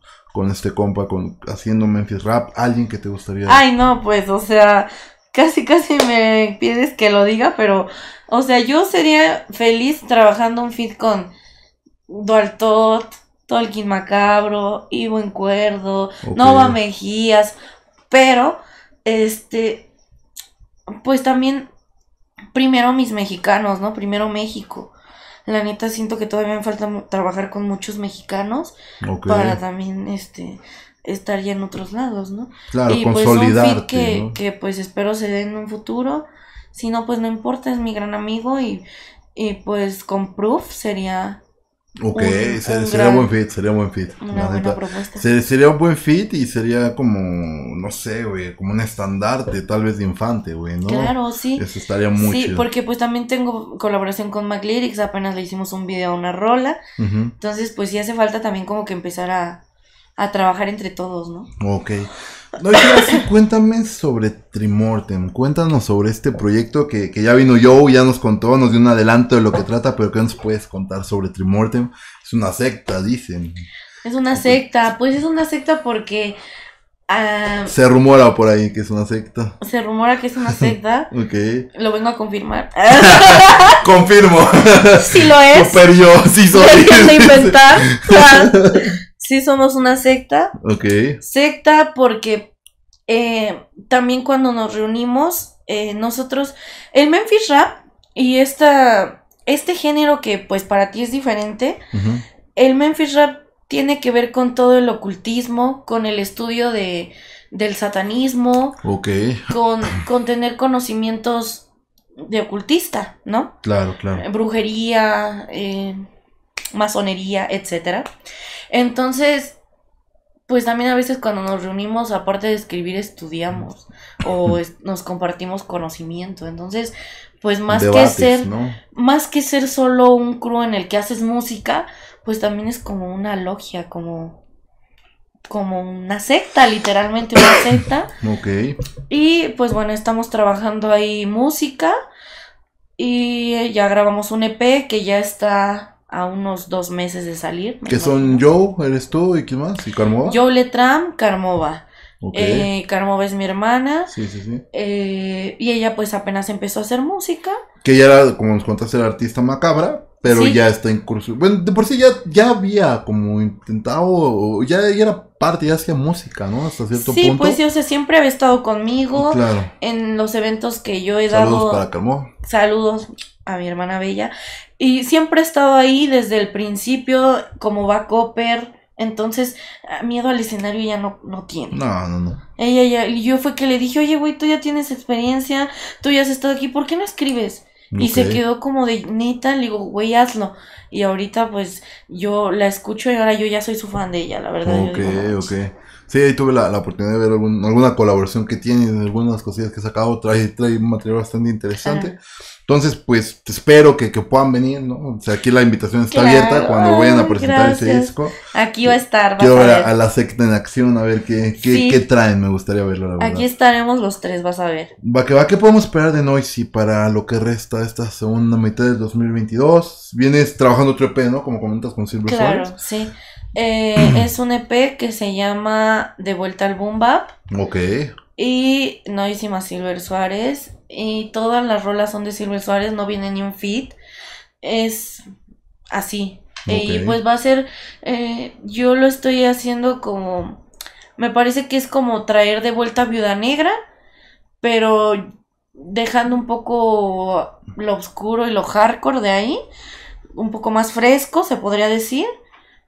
este compa, con haciendo Memphis Rap, alguien que te gustaría. Ay, no, pues, o sea, casi, casi me pides que lo diga, pero, o sea, yo sería feliz trabajando un feed con Dualtot, Tolkien Macabro, Ivo Encuerdo, Nova Mejías, pero, este, pues también primero mis mexicanos, ¿no? Primero México. La neta siento que todavía me falta trabajar con muchos mexicanos para también este estar ya en otros lados, ¿no? Claro, y pues un que, que pues espero se dé en un futuro. Si no, pues no importa, es mi gran amigo y, y pues con Proof sería Ok, un, un sería buen fit, sería buen fit. Una propuesta. sería un buen fit y sería como, no sé, güey, como un estandarte tal vez de infante, güey, ¿no? Claro, sí. Eso estaría muy Sí, porque pues también tengo colaboración con MacLyrics, apenas le hicimos un video a una rola. Entonces, pues sí hace falta también como que empezar a, a trabajar entre todos, ¿no? Ok. No, sí, cuéntame sobre Trimortem. Cuéntanos sobre este proyecto que, ya vino Joe, ya nos contó, nos dio un adelanto de lo que trata, pero ¿qué nos puedes contar sobre Trimortem? Es una secta, dicen. Es una secta, pues es una secta porque. Ah, se rumora por ahí que es una secta. Se rumora que es una secta. ok. Lo vengo a confirmar. Confirmo. Si lo es. Pero yo, sí soy. sí somos una secta. Ok. Secta porque eh, también cuando nos reunimos, eh, nosotros, el Memphis Rap y esta, este género que pues para ti es diferente, el Memphis Rap tiene que ver con todo el ocultismo, con el estudio de, del satanismo, okay. con, con tener conocimientos de ocultista, ¿no? Claro, claro. Brujería, eh, masonería, etcétera... Entonces, pues también a veces cuando nos reunimos, aparte de escribir, estudiamos o nos compartimos conocimiento. Entonces, pues más que ser, más que ser solo un crew en el que haces música, pues también es como una logia, como como una secta, literalmente una secta. ok. Y pues bueno, estamos trabajando ahí música y ya grabamos un EP que ya está a unos dos meses de salir. Que son Joe, eres tú y qué más, y Carmova. Joe Letram, Carmova. Eh, Carmova es mi hermana. Sí, sí, sí. Eh, y ella pues apenas empezó a hacer música. Que ella era, como nos contaste, era artista macabra, pero ya está en curso. Bueno, de por sí ya, ya había como intentado, ya, era parte, ya hacía música, ¿no? Hasta cierto punto. Sí, pues sí, o siempre había estado conmigo. En los eventos que yo he dado. Saludos para Carmova. Saludos a mi hermana Bella. Y siempre ha estado ahí desde el principio como va Copper. Entonces, ah, miedo al escenario ya no, no tiene. No, no, no. Ella ya, yo fue que le dije, oye, güey, tú ya tienes experiencia, tú ya has estado aquí, ¿por qué no escribes? Y se quedó como de neta, le digo, güey, hazlo. Y ahorita pues yo la escucho y ahora yo ya soy su fan de ella, la verdad. Ok, ok. Sí, ahí tuve la, la oportunidad de ver alguna colaboración que tiene, algunas cosillas que he sacado, trae, un material bastante interesante. Entonces, pues espero que, que, puedan venir, ¿no? O sea, aquí la invitación está abierta cuando vayan a presentar ese disco. Aquí va a estar. Quiero ver a, la secta en acción, a ver qué, qué, traen, me gustaría verlo, la verdad. Aquí estaremos los tres, vas a ver. Va que va, ¿qué podemos esperar de Noisy para lo que resta esta segunda mitad del 2022? Vienes trabajando otro EP, ¿no? Como comentas con Silver Claro, sí. Eh, es un EP que se llama De vuelta al Boom Bap. Ok. Y no hicimos Silver Suárez. Y todas las rolas son de Silver Suárez, no viene ni un feed. Es así. Y pues va a ser, eh, yo lo estoy haciendo como, me parece que es como traer de vuelta a Viuda Negra, pero dejando un poco lo oscuro y lo hardcore de ahí, un poco más fresco, se podría decir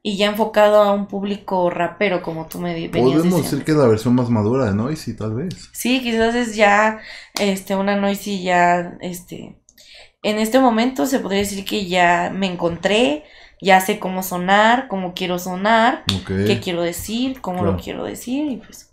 y ya enfocado a un público rapero, como tú me venías Podemos decir que es la versión más madura de Noisy, tal vez. Sí, quizás es ya este, una Noisy ya, este, en este momento se podría decir que ya me encontré, ya sé cómo sonar, cómo quiero sonar, qué quiero decir, cómo lo quiero decir, y pues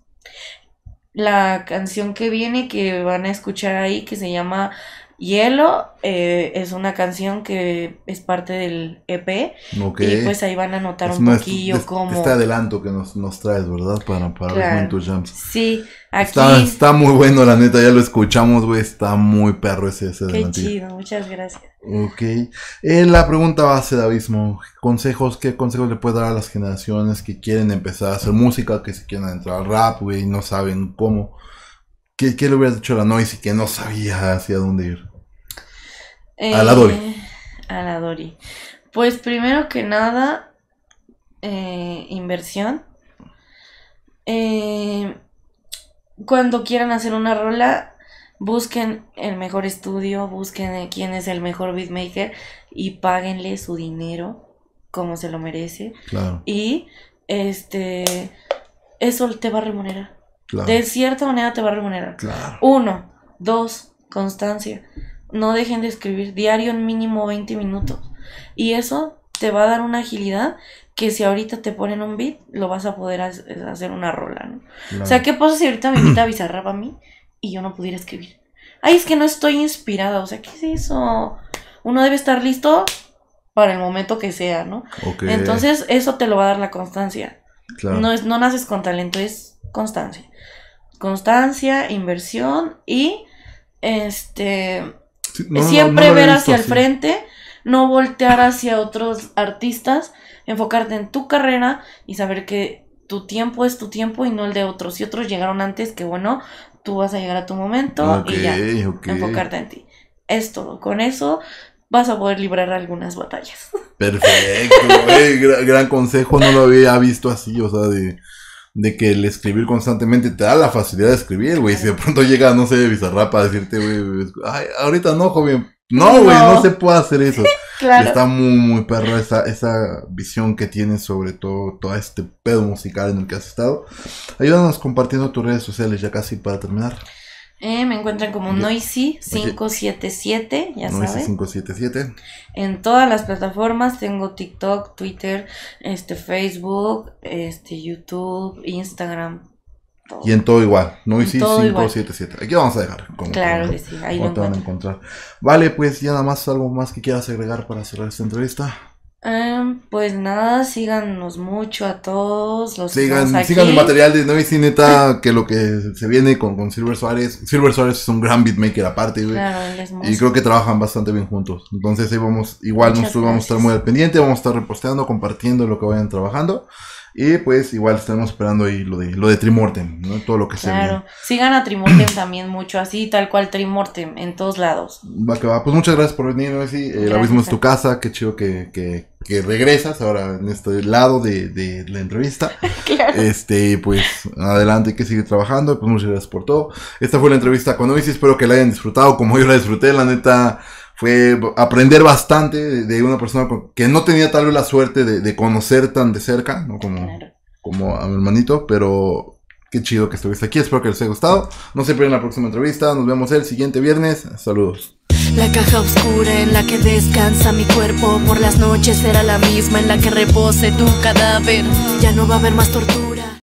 la canción que viene que van a escuchar ahí que se llama Hielo eh, es una canción que es parte del EP. Y pues ahí van a notar un poquillo como... Este adelanto que nos, nos traes, ¿verdad? Para, para los Sí, aquí... Está, muy bueno, la neta, ya lo escuchamos, güey. Está muy perro ese, ese Qué chido, muchas gracias. Ok. Eh, la pregunta base de Abismo. ¿Consejos? ¿Qué consejos le puedes dar a las generaciones que quieren empezar a hacer música, que se quieren entrar al rap, güey, no saben cómo? ¿Qué, le hubieras dicho a la Noisy que no sabía hacia dónde ir? a la eh, Dori. A la Dori. Pues primero que nada, eh, inversión. Eh, cuando quieran hacer una rola, busquen el mejor estudio, busquen quién es el mejor beatmaker y páguenle su dinero como se lo merece. Claro. Y este eso te va a remunerar. De cierta manera te va a remunerar. Uno, dos, constancia. No dejen de escribir diario en mínimo 20 minutos. Y eso te va a dar una agilidad que si ahorita te ponen un beat, lo vas a poder hacer una rola, ¿no? O sea, ¿qué pasa si ahorita mi vida a a mí y yo no pudiera escribir? Ay, es que no estoy inspirada, o sea, ¿qué es eso? Uno debe estar listo para el momento que sea, ¿no? Entonces, eso te lo va a dar la constancia. No, es, no naces con talento, es constancia constancia, inversión y este siempre ver hacia el frente, no voltear hacia otros artistas, enfocarte en tu carrera y saber que tu tiempo es tu tiempo y no el de otros. Si otros llegaron antes, que bueno, tú vas a llegar a tu momento y ya enfocarte en ti. Es todo. Con eso vas a poder librar algunas batallas. Perfecto, gran consejo, no lo había visto así, o sea, de de que el escribir constantemente te da la facilidad de escribir, güey. Si de pronto llega, no sé, Bizarrap a decirte, güey, ahorita no, joven. No, güey, no. se puede hacer eso. Está muy, muy perro esa, esa visión que tienes sobre todo, todo este pedo musical en el que has estado. Ayúdanos compartiendo tus redes sociales ya casi para terminar. Eh, me encuentran como Noisy577, ya sabes. Noisy577. En todas las plataformas tengo TikTok, Twitter, este, Facebook, este, YouTube, Instagram. Y en todo igual, Noisy577. Aquí vamos a dejar. Como, claro que sí, ahí lo te encontrar. Vale, pues ya nada más, algo más que quieras agregar para cerrar esta entrevista. Em, pues nada, síganos mucho a todos los sigan, aquí. el material de Noise neta, que lo que se viene con, con Silver Suárez. Silver Suárez es un gran beatmaker aparte, güey. y creo que trabajan bastante bien juntos. Entonces vamos, igual nosotros vamos a estar muy al pendiente, vamos a estar reposteando, compartiendo lo que vayan trabajando. Y pues igual estaremos esperando ahí lo de, lo de Trimortem, ¿no? Todo lo que se Claro, sigan a Trimortem también mucho, así tal cual Trimortem, en todos lados. Va que va, pues muchas gracias por venir, sí, Eh, el es tu casa, qué chido que que regresas ahora en este lado de, de, la entrevista. Claro. Este, pues adelante, hay que sigue trabajando. Pues muchas gracias por todo. Esta fue la entrevista con Oasis. Espero que la hayan disfrutado como yo la disfruté. La neta fue aprender bastante de, una persona que no tenía tal vez la suerte de, conocer tan de cerca, ¿no? Como, como a mi hermanito, pero. Qué chido que estuviste aquí, espero que les haya gustado. No se pierdan la próxima entrevista, nos vemos el siguiente viernes. Saludos. La caja oscura en la que descansa mi cuerpo por las noches será la misma en la que repose tu cadáver. Ya no va a haber más tortura.